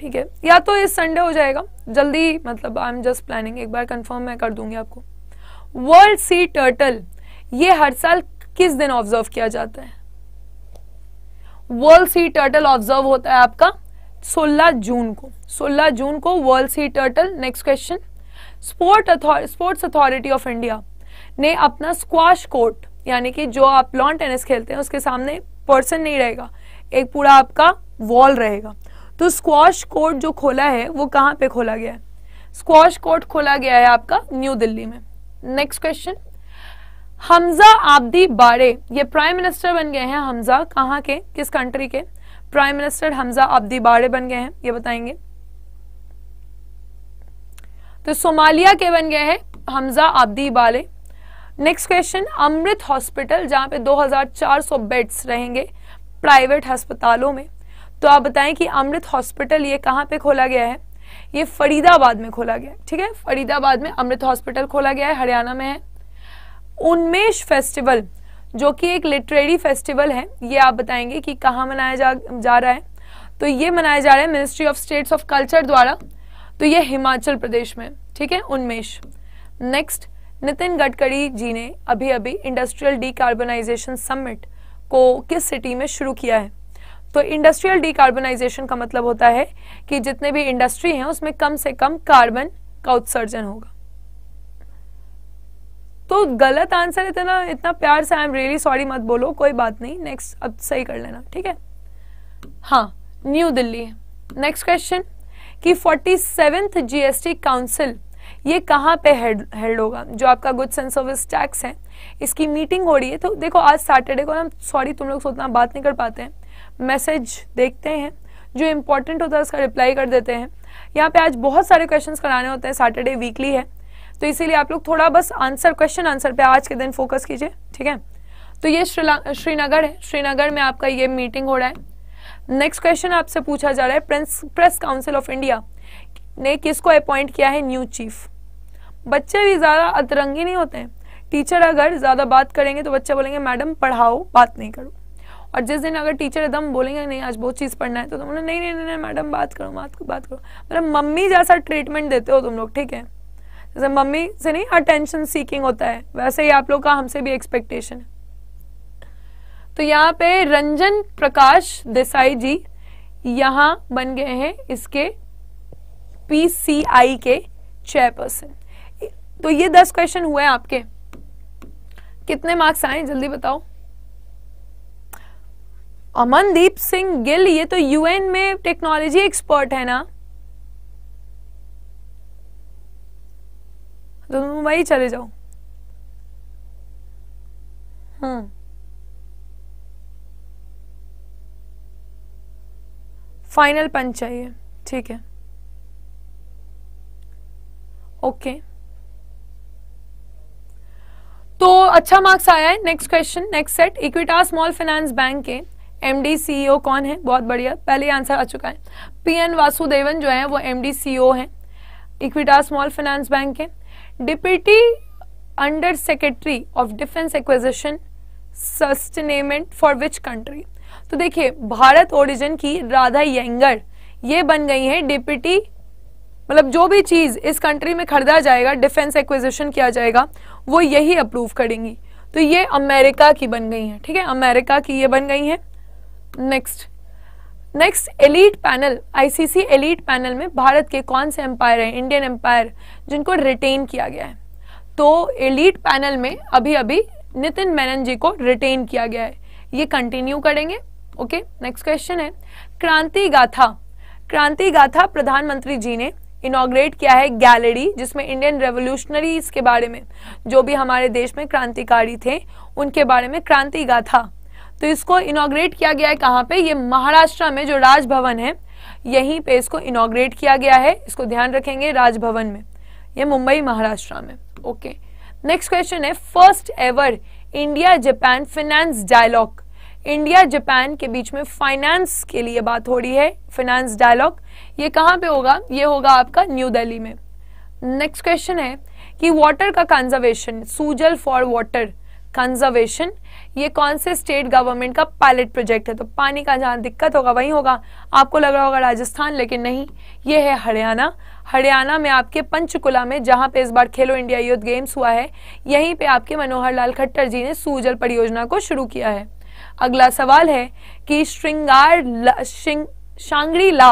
ठीक है या तो इस संडे हो जाएगा जल्दी मतलब आई एम जस्ट प्लानिंग एक बार कंफर्म मैं कर दूंगी आपको वर्ल्ड सी टर्टल ये हर साल किस दिन ऑब्जर्व किया जाता है वर्ल्ड सी टर्टल ऑब्जर्व होता है आपका 16 जून को 16 जून को world sea turtle next question sport sports authority of India ने अपना स्क्वाश कोर्ट यानी कि जो आप लॉन टेनिस खेलते हैं उसके सामने पर्सन नहीं रहेगा एक पूरा आपका वॉल रहेगा तो स्क्वाश कोर्ट जो खोला है वो कहाँ पे खोला गया है स्क्वाश कोर्ट खोला गया है आपका न्यू दिल्ली में नेक्स्ट क्वेश्चन हमजा आब्दी बाड़े ये प्राइम मिनिस्टर बन गए हैं हमजा कहाँ के किस कंट्री के प्राइम मिनिस्टर हमजा आब्दी बाड़े बन गए हैं ये बताएंगे तो सोमालिया के बन गए हैं हमजा आब्दी बाड़े नेक्स्ट क्वेश्चन अमृत हॉस्पिटल जहाँ पे 2400 बेड्स रहेंगे प्राइवेट अस्पतालों में तो आप बताएं कि अमृत हॉस्पिटल ये कहाँ पे खोला गया है ये फरीदाबाद में खोला गया है ठीक है फरीदाबाद में अमृत हॉस्पिटल खोला गया है हरियाणा में है उन्मेष फेस्टिवल जो कि एक लिटरेरी फेस्टिवल है ये आप बताएंगे कि कहाँ मनाया जा, जा रहा है तो ये मनाया जा रहा है ministry of states of culture द्वारा तो ये हिमाचल प्रदेश में ठीक है उन्मेष नेक्स्ट नितिन गडकरी जी ने अभी अभी इंडस्ट्रियल डीकार्बोनाइजेशन समिट को किस सिटी में शुरू किया है तो इंडस्ट्रियल डीकार्बोनाइजेशन का मतलब होता है कि जितने भी इंडस्ट्री हैं उसमें कम से कम कार्बन का उत्सर्जन होगा तो गलत आंसर इतना इतना प्यार से आई एम रियली सॉरी मत बोलो कोई बात नहीं नेक्स्ट अब सही कर लेना ठीक है हाँ न्यू दिल्ली नेक्स्ट क्वेश्चन कि फोर्टी सेवेंथ जीएसटी काउंसिल ये कहाँ पे हेल्ड होगा जो आपका गुड्स एंड सर्विस टैक्स है इसकी मीटिंग हो रही है तो देखो आज सैटरडे को हम सॉरी तुम लोग उतना बात नहीं कर पाते हैं मैसेज देखते हैं जो इम्पोर्टेंट होता है उसका रिप्लाई कर देते हैं यहाँ पे आज बहुत सारे क्वेश्चन कराने होते हैं सैटरडे वीकली है तो इसीलिए आप लोग थोड़ा बस आंसर क्वेश्चन आंसर पे आज के दिन फोकस कीजिए ठीक है तो ये श्रीनगर है श्रीनगर में आपका ये मीटिंग हो रहा है नेक्स्ट क्वेश्चन आपसे पूछा जा रहा है प्रेस काउंसिल ऑफ इंडिया ने किसको अपॉइंट किया है न्यू चीफ बच्चे भी ज़्यादा अतरंगी नहीं होते हैं टीचर अगर ज़्यादा बात करेंगे तो बच्चे बोलेंगे मैडम पढ़ाओ बात नहीं करो और जिस दिन अगर टीचर एकदम बोलेंगे नहीं आज बहुत चीज़ पढ़ना है तो तुम लोग नहीं नहीं नहीं मैडम बात करो बात करो बात करो मतलब मम्मी जैसा ट्रीटमेंट देते हो तुम लोग ठीक है जैसे मम्मी से नहीं अटेंशन सीकिंग होता है वैसे ही आप लोग का हमसे भी एक्सपेक्टेशन है तो यहाँ पे रंजन प्रकाश देसाई जी यहाँ बन गए हैं इसके पी के चेयरपर्सन तो ये दस क्वेश्चन हुए आपके कितने मार्क्स आए जल्दी बताओ अमनदीप सिंह गिल ये तो यूएन में टेक्नोलॉजी एक्सपर्ट है ना तो मुंबई वही चले जाओ हम्म फाइनल पंच चाहिए ठीक है ओके तो अच्छा मार्क्स आया है next question next set Equitas small finance bank के एमडी सीईओ e कौन है बहुत बढ़िया पहले आंसर आ चुका है पीएन वासुदेवन जो है वो एमडी सीईओ हैं इक्विटा स्मॉल फाइनेंस बैंक के deputy under secretary of defence acquisition sustainment for which country तो देखिए भारत ओरिजिन की राधा येंगर ये बन गई है डिप्टी मतलब जो भी चीज़ इस कंट्री में खरीदा जाएगा डिफेंस एक्विजिशन किया जाएगा वो यही अप्रूव करेंगी तो ये अमेरिका की बन गई है ठीक है अमेरिका की ये बन गई है next next elite panel ICC elite panel में भारत के कौन से एम्पायर हैं इंडियन एम्पायर जिनको रिटेन किया गया है तो एलीट पैनल में अभी अभी नितिन मेनन जी को रिटेन किया गया है ये कंटिन्यू करेंगे ओके नेक्स्ट क्वेश्चन है क्रांति गाथा क्रांति गाथा प्रधानमंत्री जी ने इनाग्रेट किया है गैलरी जिसमें इंडियन रेवोल्यूशनरी के बारे में जो भी हमारे देश में क्रांतिकारी थे उनके बारे में क्रांति गाथा तो इसको इनाग्रेट किया गया है कहाँ पे ये महाराष्ट्र में जो राजभवन है यहीं पे इसको इनाग्रेट किया गया है इसको ध्यान रखेंगे राजभवन में ये मुंबई महाराष्ट्र में ओके नेक्स्ट क्वेश्चन है first ever India Japan finance dialogue India Japan के बीच में फाइनेंस के लिए बात हो रही है फाइनेंस डायलॉग ये कहाँ पे होगा ये होगा आपका न्यू दिल्ली में नेक्स्ट क्वेश्चन है कि वाटर का conservation Sujal for water conservation ये कौन से स्टेट गवर्नमेंट का पायलट प्रोजेक्ट है तो पानी का जहाँ दिक्कत होगा वही होगा आपको लग रहा होगा राजस्थान लेकिन नहीं ये है हरियाणा हरियाणा में आपके पंचकुला में जहाँ पे इस बार खेलो इंडिया यूथ गेम्स हुआ है यहीं पे आपके मनोहर लाल खट्टर जी ने सूजल परियोजना को शुरू किया है अगला सवाल है कि श्रृंगार शांगड़ी ला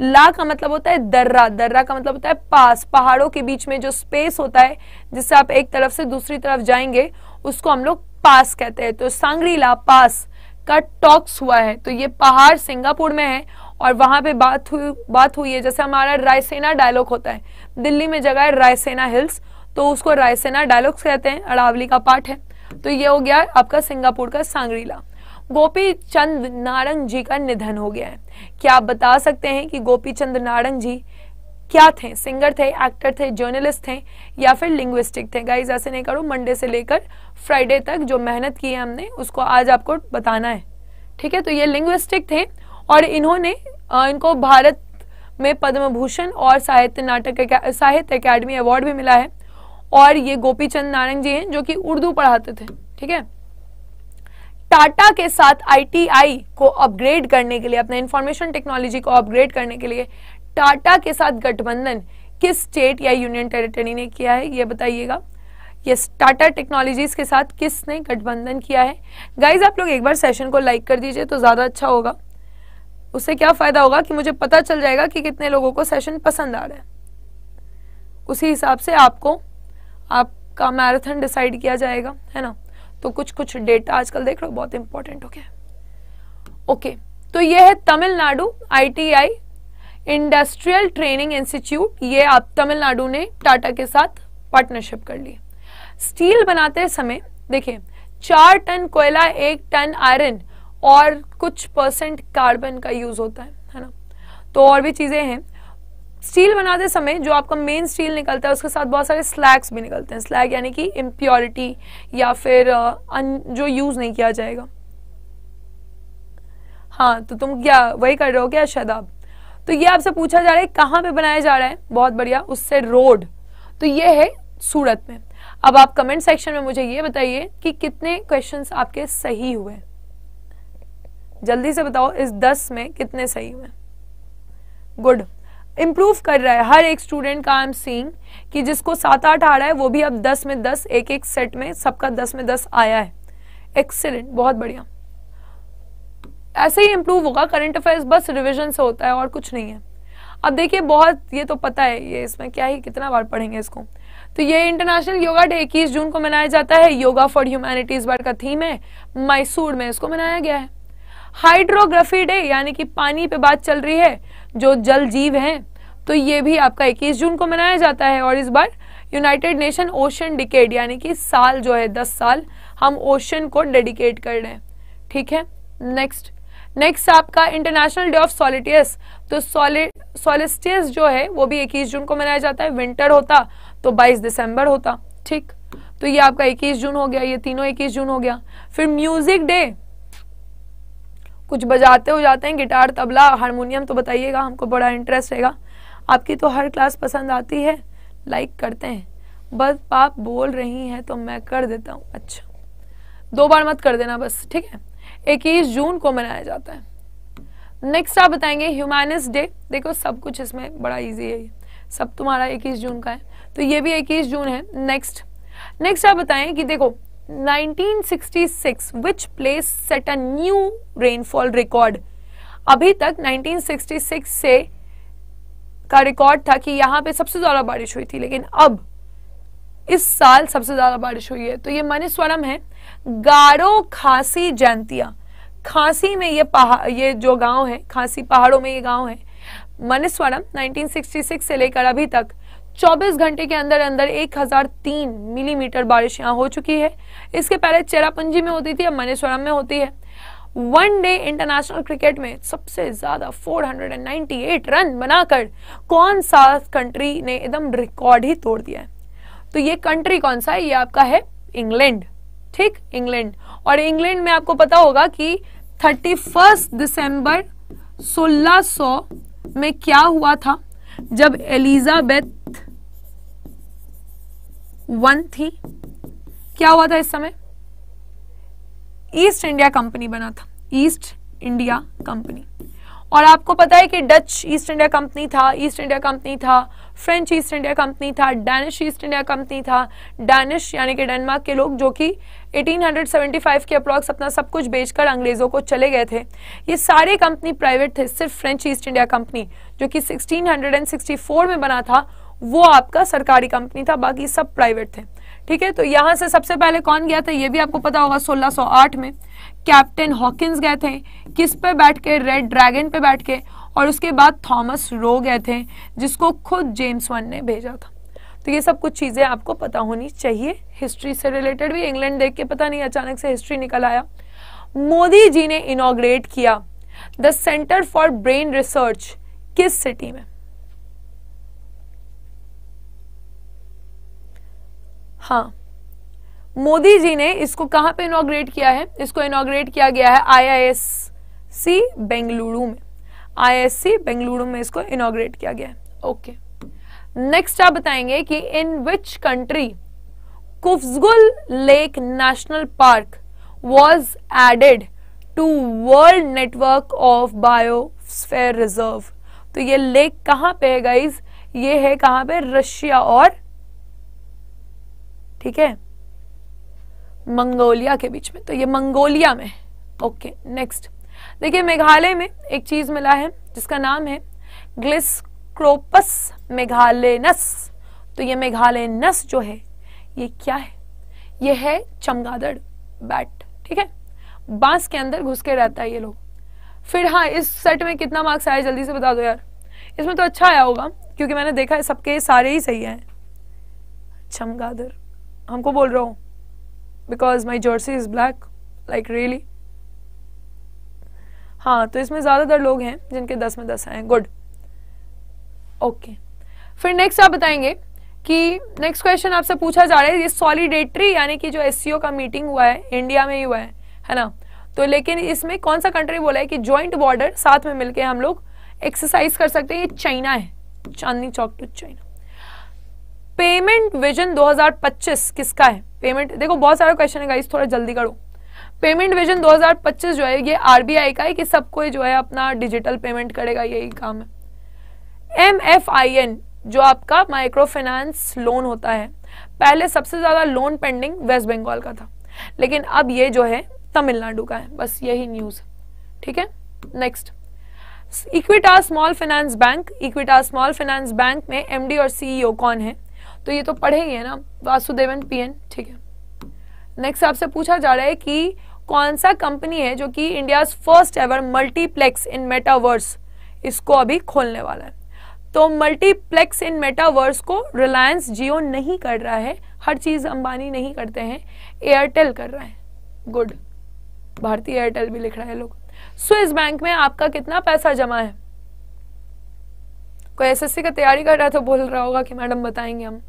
ला का मतलब होता है दर्रा दर्रा का मतलब होता है पास पहाड़ों के बीच में जो स्पेस होता है जिससे आप एक तरफ से दूसरी तरफ जाएंगे उसको हम लोग पास कहते हैं तो सांगड़ी ला पास का टॉक्स हुआ है तो ये पहाड़ सिंगापुर में है और वहां पे बात हुई बात हुई है जैसे हमारा रायसेना डायलॉग होता है दिल्ली में जगह है रायसेना हिल्स तो उसको रायसेना डायलॉग्स कहते हैं अड़ावली का पार्ट है तो ये हो गया आपका सिंगापुर का सांगरीला गोपी चंद नारंग जी का निधन हो गया है क्या आप बता सकते हैं कि गोपी चंद नारंग जी क्या थे सिंगर थे एक्टर थे जर्नलिस्ट थे या फिर लिंग्विस्टिक थे गाइज ऐसे नहीं करो मंडे से लेकर फ्राइडे तक जो मेहनत की है हमने उसको आज आपको बताना है ठीक है तो ये लिंग्विस्टिक थे और इन्होंने इनको भारत में पद्म भूषण और साहित्य नाटक साहित्य अकेडमी अवार्ड भी मिला है और ये गोपी चंद नारंग जी हैं जो कि उर्दू पढ़ाते थे ठीक है टाटा के साथ आईटीआई को अपग्रेड करने के लिए अपने इंफॉर्मेशन टेक्नोलॉजी को अपग्रेड करने के लिए टाटा के साथ गठबंधन किस स्टेट या यूनियन टेरिटरी ने किया है ये बताइएगा ये टाटा टेक्नोलॉजीज के साथ किसने गठबंधन किया है गाइज आप लोग एक बार सेशन को लाइक कर दीजिए तो ज़्यादा अच्छा होगा उससे क्या फ़ायदा होगा कि मुझे पता चल जाएगा कि कितने लोगों को सेशन पसंद आ रहा है उसी हिसाब से आपको आपका मैराथन डिसाइड किया जाएगा है ना तो कुछ कुछ डेटा आजकल देख रहे हो बहुत इंपॉर्टेंट हो गया ओके तो ये है Tamil Nadu ITI industrial training institute ये आप तमिलनाडु ने टाटा के साथ पार्टनरशिप कर ली स्टील बनाते समय देखिए चार टन कोयला एक टन आयरन और कुछ परसेंट कार्बन का यूज होता है है ना तो और भी चीजें हैं स्टील बनाते समय जो आपका मेन स्टील निकलता है उसके साथ बहुत सारे स्लैग्स भी निकलते हैं स्लैग यानी कि इम्प्योरिटी या फिर अन, जो यूज़ नहीं किया जाएगा हाँ तो तुम क्या वही कर रहे हो क्या शदाब तो ये आपसे पूछा जा रहा है कहाँ पे बनाया जा रहा है बहुत बढ़िया उससे रोड तो ये है सूरत में अब आप कमेंट सेक्शन में मुझे ये बताइए कि कितने क्वेश्चन आपके सही हुए जल्दी से बताओ इस दस में कितने सही हुए गुड इम्प्रूव कर रहा है हर एक स्टूडेंट का आई एम सीइंग कि जिसको सात आठ आ रहा है वो भी अब दस में दस एक एक सेट में सबका दस में दस आया है एक्सेलेंट बहुत बढ़िया ऐसे ही इम्प्रूव होगा करंट अफेयर्स बस रिविजन से होता है और कुछ नहीं है अब देखिए बहुत ये तो पता है ये इसमें क्या ही कितना बार पढ़ेंगे इसको तो ये इंटरनेशनल योगा डे इक्कीस जून को मनाया जाता है योगा फॉर ह्यूमैनिटी बार का थीम है मैसूर में इसको मनाया गया है हाइड्रोग्राफी डे यानी कि पानी पे बात चल रही है जो जल जीव हैं तो ये भी आपका 21 जून को मनाया जाता है और इस बार यूनाइटेड नेशन ओशन डिकेड यानी कि साल जो है 10 साल हम ओशन को डेडिकेट कर रहे हैं ठीक है नेक्स्ट नेक्स्ट आपका इंटरनेशनल डे ऑफ सॉलिटियस तो सॉलिस्टियस जो है वो भी 21 जून को मनाया जाता है विंटर होता तो 22 दिसंबर होता ठीक तो ये आपका 21 जून हो गया ये तीनों 21 जून हो गया फिर म्यूजिक डे कुछ बजाते हो जाते हैं गिटार तबला हारमोनियम तो बताइएगा हमको बड़ा इंटरेस्ट रहेगा आपकी तो हर क्लास पसंद आती है लाइक करते हैं बस आप बोल रही हैं तो मैं कर देता हूँ अच्छा दो बार मत कर देना बस ठीक है इक्कीस जून को मनाया जाता है नेक्स्ट आप बताएंगे ह्यूमैनिस डे देखो सब कुछ इसमें बड़ा इजी है सब तुम्हारा इक्कीस जून का है तो ये भी इक्कीस जून है नेक्स्ट नेक्स्ट आप बताएं कि देखो 1966 which place set a new rainfall record अभी तक 1966 से का रिकॉर्ड था कि यहां पे सबसे ज्यादा बारिश हुई थी लेकिन अब इस साल सबसे ज्यादा बारिश हुई है तो ये मनी है गारो खासी जैंतिया खांसी में ये पहाड़ ये जो गांव है खांसी पहाड़ों में ये गांव है मनेस्वरम 1966 से लेकर अभी तक 24 घंटे के अंदर अंदर 1003 मिलीमीटर बारिश यहाँ हो चुकी है इसके पहले चेरापुंजी में होती थी अब मनेश्वरम में होती है वन डे इंटरनेशनल क्रिकेट में सबसे ज्यादा 498 रन बनाकर कौन सा कंट्री ने एकदम रिकॉर्ड ही तोड़ दिया है तो ये कंट्री कौन सा है ये आपका है इंग्लैंड ठीक इंग्लैंड और इंग्लैंड में आपको पता होगा कि थर्टी फर्स्ट दिसंबर 1600 में क्या हुआ था जब एलिजाबेथ वन थी क्या हुआ था इस समय ईस्ट इंडिया कंपनी बना था ईस्ट इंडिया कंपनी और आपको पता है कि डच ईस्ट इंडिया कंपनी था ईस्ट इंडिया कंपनी था फ्रेंच ईस्ट इंडिया कंपनी था डैनिश ईस्ट इंडिया कंपनी था डैनिश यानी कि डेनमार्क के लोग जो कि 1875 के अप्रॉक्स अपना सब कुछ बेचकर अंग्रेज़ों को चले गए थे ये सारे कंपनी प्राइवेट थे सिर्फ फ्रेंच ईस्ट इंडिया कंपनी जो कि 1664 में बना था वो आपका सरकारी कंपनी था बाकी सब प्राइवेट थे ठीक है तो यहाँ से सबसे पहले कौन गया था ये भी आपको पता होगा 1608 में कैप्टन हॉकिंस गए थे किस पे बैठ के रेड ड्रैगन पे बैठ के और उसके बाद थॉमस रो गए थे जिसको खुद जेम्स वन ने भेजा था तो ये सब कुछ चीज़ें आपको पता होनी चाहिए हिस्ट्री से रिलेटेड भी इंग्लैंड देख के पता नहीं अचानक से हिस्ट्री निकल आया मोदी जी ने इनोग्रेट किया the centre for brain research किस सिटी में हाँ मोदी जी ने इसको कहाँ पे इनोग्रेट किया है इसको इनोग्रेट किया गया है आईआईएससी बेंगलुरु में आईएससी बेंगलुरु में इसको इनोग्रेट किया गया है ओके नेक्स्ट आप बताएंगे कि in which country Khuvsgul lake national park was added to world network of biosphere reserve तो ये लेक कहाँ पे है गाइज ये है कहाँ पे रशिया और ठीक है मंगोलिया के बीच में तो ये मंगोलिया में है ओके नेक्स्ट देखिए मेघालय में एक चीज मिला है जिसका नाम है ग्लिस्क्रोपस मेघालयनस तो ये मेघालयनस जो है ये क्या है ये है चमगादड़ बैट ठीक है बांस के अंदर घुस के रहता है ये लोग फिर हाँ इस सेट में कितना मार्क्स आया जल्दी से बता दो यार इसमें तो अच्छा आया होगा क्योंकि मैंने देखा है सबके सारे ही सही हैं चमगादड़ हमको बोल रहा हूँ because my jersey is black like really हाँ तो इसमें ज़्यादातर लोग हैं जिनके दस में दस आए गुड ओके फिर नेक्स्ट आप बताएंगे कि नेक्स्ट क्वेश्चन आपसे पूछा जा रहा है ये सॉलिडेटरी यानी कि जो एस का मीटिंग हुआ है इंडिया में ही हुआ है है ना तो लेकिन इसमें कौन सा कंट्री बोला है कि ज्वाइंट बॉर्डर साथ में मिलके हम लोग एक्सरसाइज कर सकते हैं ये चाइना है Chandni Chowk to China payment vision 2025 किसका है पेमेंट देखो बहुत सारे क्वेश्चन है गाइस थोड़ा जल्दी करो पेमेंट विजन 2025 जो है ये आरबीआई का है कि सबको जो है अपना डिजिटल पेमेंट करेगा यही काम है एम एफ आई एन जो आपका माइक्रो फाइनेंस लोन होता है पहले सबसे ज़्यादा लोन पेंडिंग वेस्ट बंगाल का था लेकिन अब ये जो है तमिलनाडु का है बस यही न्यूज़ ठीक है next Equitas small finance bank Equitas small finance bank में एमडी और सीईओ e कौन है तो ये तो पढ़े ही है ना वासुदेवन पीएन ठीक है नेक्स्ट आपसे पूछा जा रहा है कि कौन सा कंपनी है जो कि India first ever multiplex in metaverse इसको अभी खोलने वाला है तो मल्टीप्लेक्स इन मेटावर्स को रिलायंस जियो नहीं कर रहा है हर चीज अंबानी नहीं करते हैं एयरटेल कर रहा है गुड भारतीय एयरटेल भी लिख रहा है लोग स्विस बैंक में आपका कितना पैसा जमा है कोई एसएससी का तैयारी कर रहा है तो बोल रहा होगा कि मैडम बताएंगे हम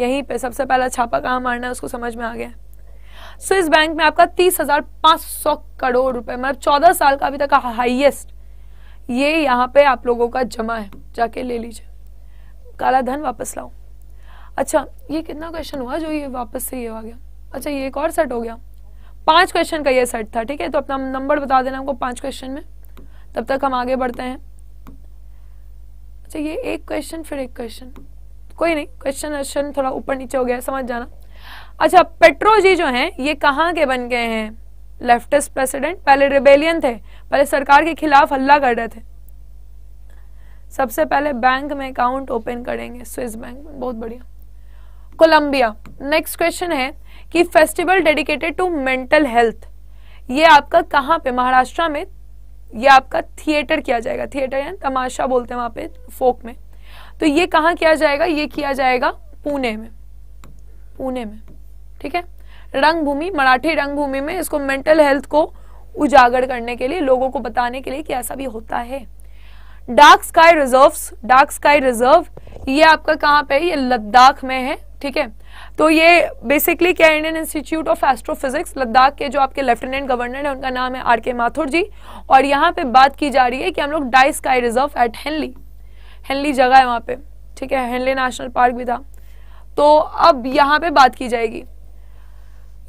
यहीं पे सबसे पहला छापा कहाँ मारना है उसको समझ में आ गया स्विस बैंक में आपका तीस हजार पांच सौ करोड़ रुपए मतलब चौदह साल का अभी तक का हाईएस्ट ये यहाँ पे आप लोगों का जमा है जाके ले लीजिए काला धन वापस लाओ अच्छा ये कितना क्वेश्चन हुआ जो ये वापस से ये आ गया अच्छा ये एक और सेट हो गया पांच क्वेश्चन का ये सेट था ठीक है तो अपना नंबर बता देना हमको पांच क्वेश्चन में तब तक हम आगे बढ़ते हैं अच्छा ये एक क्वेश्चन फिर एक क्वेश्चन कोई नहीं क्वेश्चन वेश्चन थोड़ा ऊपर नीचे हो गया समझ जाना अच्छा पेट्रो जी जो हैं ये कहाँ के बन गए हैं लेफ्टिस्ट प्रेसिडेंट पहले रिबेलियन थे पहले सरकार के खिलाफ हल्ला कर रहे थे सबसे पहले बैंक में अकाउंट ओपन करेंगे स्विस बैंक में बहुत बढ़िया कोलंबिया नेक्स्ट क्वेश्चन है कि festival dedicated to mental health ये आपका कहाँ पे महाराष्ट्र में ये आपका थिएटर किया जाएगा थिएटर यानी तमाशा बोलते हैं वहाँ पे फोक में तो ये कहा किया जाएगा ये किया जाएगा पुणे में पुणे में ठीक है रंगभूमि मराठी रंगभूमि में इसको मेंटल हेल्थ को उजागर करने के लिए लोगों को बताने के लिए कि ऐसा भी होता है dark sky reserve dark sky reserve ये आपका कहां पे है ये लद्दाख में है ठीक है तो ये बेसिकली क्या Indian institute of astrophysics Ladakh के जो आपके लेफ्टिनेंट गवर्नर है उनका नाम है आर के माथुर जी और यहाँ पे बात की जा रही है कि हम लोग डाई sky reserve at Hanle Hanle जगह है वहाँ पे ठीक है हेनले नेशनल पार्क भी था तो अब यहाँ पे बात की जाएगी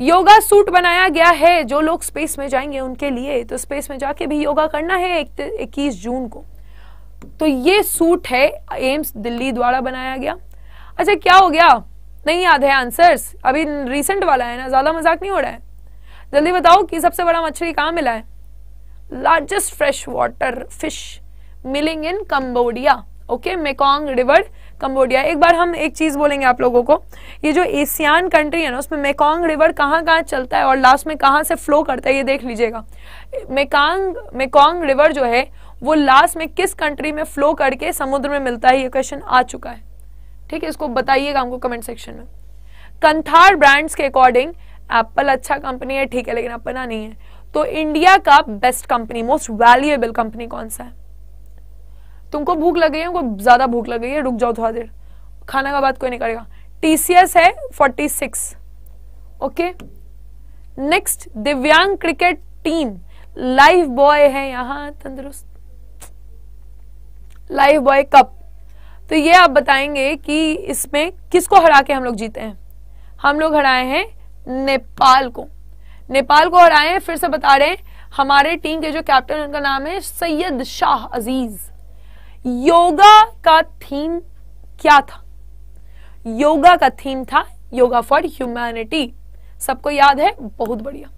योगा सूट बनाया गया है जो लोग स्पेस में जाएंगे उनके लिए तो स्पेस में जाके भी योगा करना है इक्कीस जून को तो ये सूट है एम्स दिल्ली द्वारा बनाया गया अच्छा क्या हो गया नहीं याद है आंसर्स अभी रिसेंट वाला है ना ज्यादा मजाक नहीं हो रहा है जल्दी बताओ कि सबसे बड़ा मछली कहाँ मिला है लार्जेस्ट फ्रेश वाटर फिश मिलिंग in Cambodia okay Mekong river Cambodia एक बार हम एक चीज बोलेंगे आप लोगों को ये जो एशियान कंट्री है ना उसमें मेकोंग रिवर कहाँ कहाँ चलता है और लास्ट में कहाँ से फ्लो करता है ये देख लीजिएगा मेकांग मेकोंग रिवर जो है वो लास्ट में किस कंट्री में फ्लो करके समुद्र में मिलता है ये क्वेश्चन आ चुका है ठीक है इसको बताइएगा हमको कमेंट सेक्शन में कंथार ब्रांड्स के अकॉर्डिंग एप्पल अच्छा कंपनी है ठीक है लेकिन अपना नहीं है तो इंडिया का best company most valuable company कौन सा है तुमको भूख लग गई है उनको ज़्यादा भूख लग गई है रुक जाओ थोड़ा देर खाना का बात कोई नहीं करेगा टी है forty six okay next Divyang cricket team live boy है यहां तंदुरुस्त लाइव बॉय कप तो ये आप बताएंगे कि इसमें किसको हरा के हम लोग जीते हैं हम लोग हराए हैं नेपाल को नेपाल को हराए हैं फिर से बता रहे हैं हमारे टीम के जो कैप्टन उनका नाम है सैयद शाह अजीज योगा का थीम क्या था योगा का थीम था योगा फॉर ह्यूमैनिटी सबको याद है बहुत बढ़िया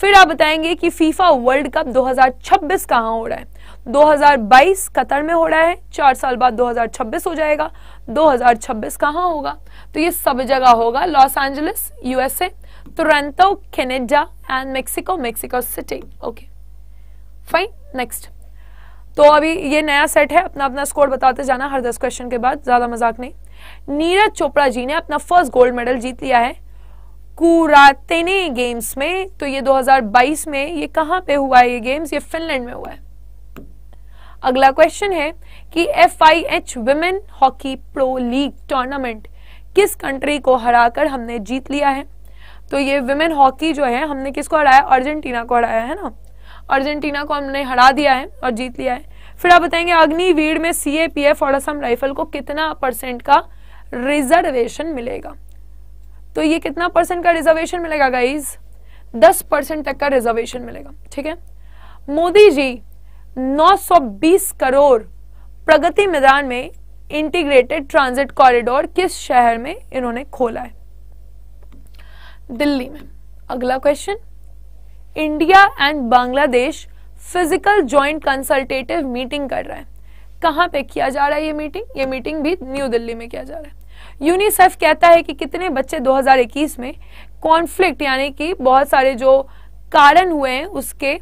फिर आप बताएंगे कि फीफा वर्ल्ड कप 2026 कहां हो रहा है 2022 कतर में हो रहा है चार साल बाद 2026 हो जाएगा 2026 कहां होगा तो ये सब जगह होगा Los Angeles USA Toronto Canada and Mexico Mexico city okay fine next तो अभी ये नया सेट है अपना अपना स्कोर बताते जाना हर दस क्वेश्चन के बाद ज्यादा मजाक नहीं नीरज चोपड़ा जी ने अपना फर्स्ट गोल्ड मेडल जीत लिया है कुरातेने गेम्स में तो ये 2022 में ये कहाँ पे हुआ है ये गेम्स ये फिनलैंड में हुआ है अगला क्वेश्चन है कि F I H women hockey pro league tournament किस कंट्री को हराकर हमने जीत लिया है तो ये वुमेन हॉकी जो है हमने किसको हराया अर्जेंटीना को हराया है ना अर्जेंटीना को हमने हरा दिया है और जीत लिया है फिर आप बताएंगे अग्निवीर में सीएपीएफ और असम राइफल को कितना परसेंट का रिजर्वेशन मिलेगा तो ये कितना परसेंट का रिजर्वेशन मिलेगा गाइज दस परसेंट तक का रिजर्वेशन मिलेगा ठीक है मोदी जी 920 करोड़ प्रगति मैदान में इंटीग्रेटेड ट्रांजिट कॉरिडोर किस शहर में इन्होंने खोला है दिल्ली में अगला question India and Bangladesh physical joint consultative meeting कर रहा है कहां पे किया जा रहा है ये मीटिंग ये मीटिंग भी न्यू दिल्ली में किया जा रहा है यूनिसेफ कहता है कि कितने बच्चे 2021 में कॉन्फ्लिक्ट यानी कि बहुत सारे जो कारण हुए हैं उसके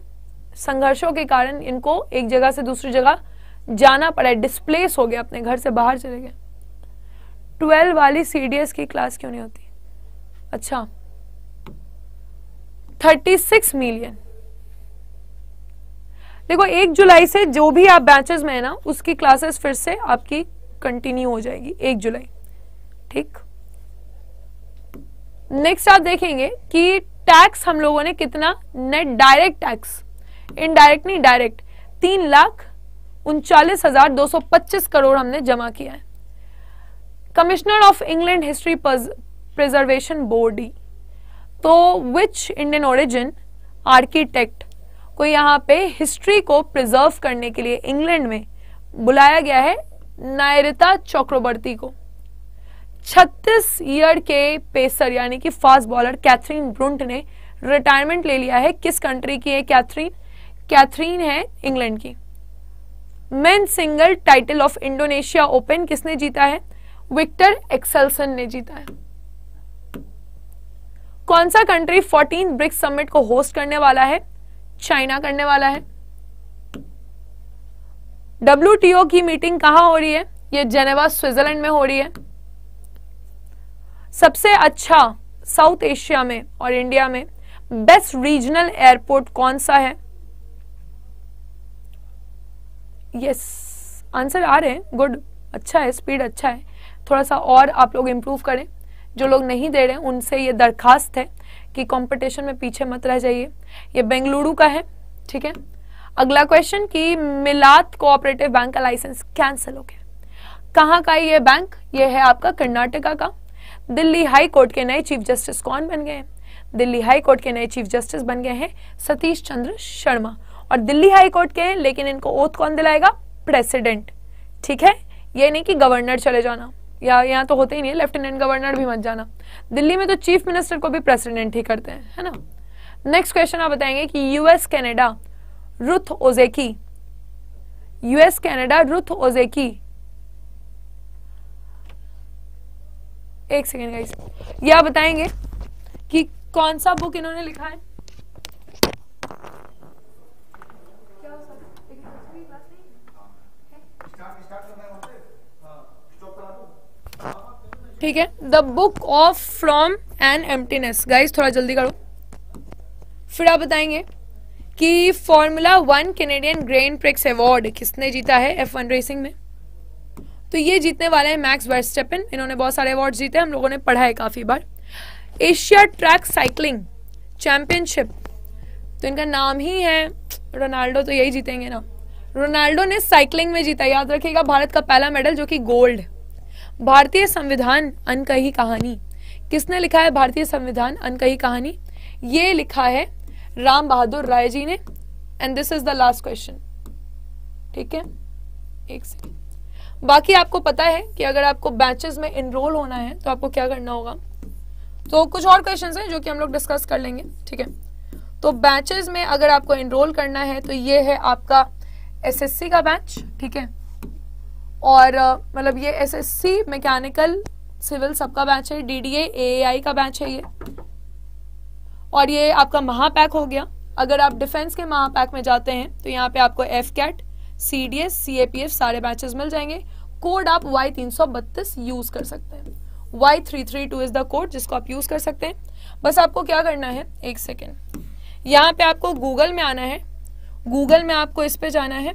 संघर्षों के कारण इनको एक जगह से दूसरी जगह जाना पड़ा है डिस्प्लेस हो गया अपने घर से बाहर चले गए ट्वेल्व वाली सीडीएस की क्लास क्यों नहीं होती अच्छा थर्टी सिक्स मिलियन देखो एक जुलाई से जो भी आप बैचेस में है ना उसकी क्लासेस फिर से आपकी कंटिन्यू हो जाएगी एक जुलाई ठीक नेक्स्ट आप देखेंगे कि टैक्स हम लोगों ने कितना नेट डायरेक्ट टैक्स इनडायरेक्ट नहीं डायरेक्ट तीन लाख उनचालीस हजार दो सौ पच्चीस करोड़ हमने जमा किया है commissioner of England history preservation board तो विच इंडियन ओरिजिन आर्किटेक्ट को यहाँ पे हिस्ट्री को प्रिजर्व करने के लिए इंग्लैंड में बुलाया गया है नायरिता चक्रवर्ती को 36 ईयर के पेसर यानी कि फास्ट बॉलर कैथरीन ब्रुंट ने रिटायरमेंट ले लिया है किस कंट्री की है कैथरीन कैथरीन है इंग्लैंड की men single title of Indonesia open किसने जीता है विक्टर एक्सेलसन ने जीता है कौन सा कंट्री 14 ब्रिक्स समिट को होस्ट करने वाला है चाइना करने वाला है डब्ल्यू की मीटिंग कहां हो रही है ये जेनेवा स्विट्जरलैंड में हो रही है सबसे अच्छा साउथ एशिया में और इंडिया में बेस्ट रीजनल एयरपोर्ट कौन सा है यस आंसर आ रहे हैं गुड अच्छा है स्पीड अच्छा है थोड़ा सा और आप लोग इंप्रूव करें जो लोग नहीं दे रहे उनसे ये दरखास्त है कि कंपटीशन में पीछे मत रह जाइए ये बेंगलुरु का है ठीक है अगला क्वेश्चन कि मिलात कोऑपरेटिव बैंक का लाइसेंस कैंसिल हो गया कहाँ का ये बैंक ये है आपका कर्नाटका का दिल्ली हाई कोर्ट के नए चीफ जस्टिस कौन बन गए हैं दिल्ली हाई कोर्ट के नए चीफ जस्टिस बन गए हैं सतीश चंद्र शर्मा और दिल्ली हाई कोर्ट के हैं लेकिन इनको ओथ कौन दिलाएगा प्रेसिडेंट ठीक है ये नहीं कि गवर्नर चले जाना या यहाँ तो होते ही नहीं है लेफ्टिनेंट गवर्नर भी मत जाना दिल्ली में तो चीफ मिनिस्टर को भी प्रेसिडेंट ही करते हैं है ना नेक्स्ट क्वेश्चन आप बताएंगे कि US Canada Ruth Ozeki US Canada Ruth Ozeki एक सेकेंड गाइस ये आप बताएंगे कि कौन सा बुक इन्होंने लिखा है ठीक है the book of from an emptiness guys थोड़ा जल्दी करो फिर आप बताएंगे कि formula one Canadian grand prix award किसने जीता है एफ वन रेसिंग में तो ये जीतने वाले हैं मैक्स वेस्टेपन इन्होंने बहुत सारे अवार्ड जीते हम लोगों ने पढ़ा है काफ़ी बार एशिया ट्रैक साइकिलिंग चैंपियनशिप तो इनका नाम ही है रोनाल्डो तो यही जीतेंगे ना रोनाल्डो ने साइकिलिंग में जीता याद रखिएगा भारत का पहला मेडल जो कि गोल्ड भारतीय संविधान अनकही कहानी किसने लिखा है भारतीय संविधान अनकही कहानी ये लिखा है राम बहादुर राय जी ने and this is the last question ठीक है एक सेकेंड बाकी आपको पता है कि अगर आपको बैचेस में इनरोल होना है तो आपको क्या करना होगा तो कुछ और क्वेश्चंस हैं जो कि हम लोग डिस्कस कर लेंगे ठीक है तो बैचेस में अगर आपको इनरोल करना है तो ये है आपका एसएससी का बैच ठीक है और मतलब ये एसएससी मैकेनिकल सिविल सबका बैच है डीडीए एआई का बैच है ये और ये आपका महापैक हो गया अगर आप डिफेंस के महापैक में जाते हैं तो यहाँ पे आपको AFCAT C D S C A P F सारे बैचेस मिल जाएंगे कोड आप वाई तीन सौ बत्तीस यूज कर सकते हैं Y three three two is the code जिसको आप यूज कर सकते हैं बस आपको क्या करना है एक सेकेंड यहाँ पे आपको गूगल में आना है गूगल में आपको इस पे जाना है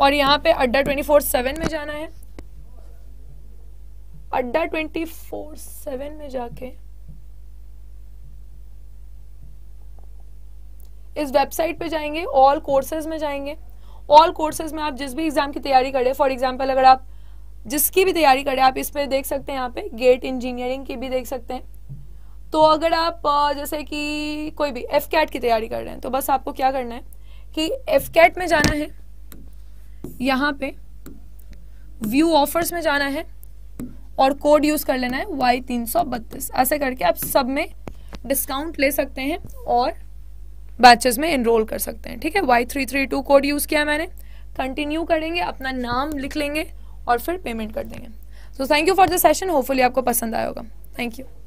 और यहाँ पे अड्डा ट्वेंटी फोर सेवन में जाना है अड्डा ट्वेंटी फोर सेवन में जाके इस वेबसाइट पे जाएंगे ऑल कोर्सेज में जाएंगे ऑल कोर्सेज में आप जिस भी एग्जाम की तैयारी करें फॉर एग्जाम्पल अगर आप जिसकी भी तैयारी करें आप इस पे देख सकते हैं यहाँ पे गेट इंजीनियरिंग की भी देख सकते हैं तो अगर आप जैसे कि कोई भी एफ कैट की तैयारी कर रहे हैं तो बस आपको क्या करना है कि एफ कैट में जाना है यहाँ पे व्यू ऑफर्स में जाना है और कोड यूज कर लेना है वाई तीन सौ बत्तीस ऐसे करके आप सब में डिस्काउंट ले सकते हैं और बैचेस में इनरोल कर सकते हैं ठीक है Y three three two code use किया मैंने कंटिन्यू करेंगे अपना नाम लिख लेंगे और फिर पेमेंट कर देंगे so thank you for the session hopefully आपको पसंद आएगा थैंक यू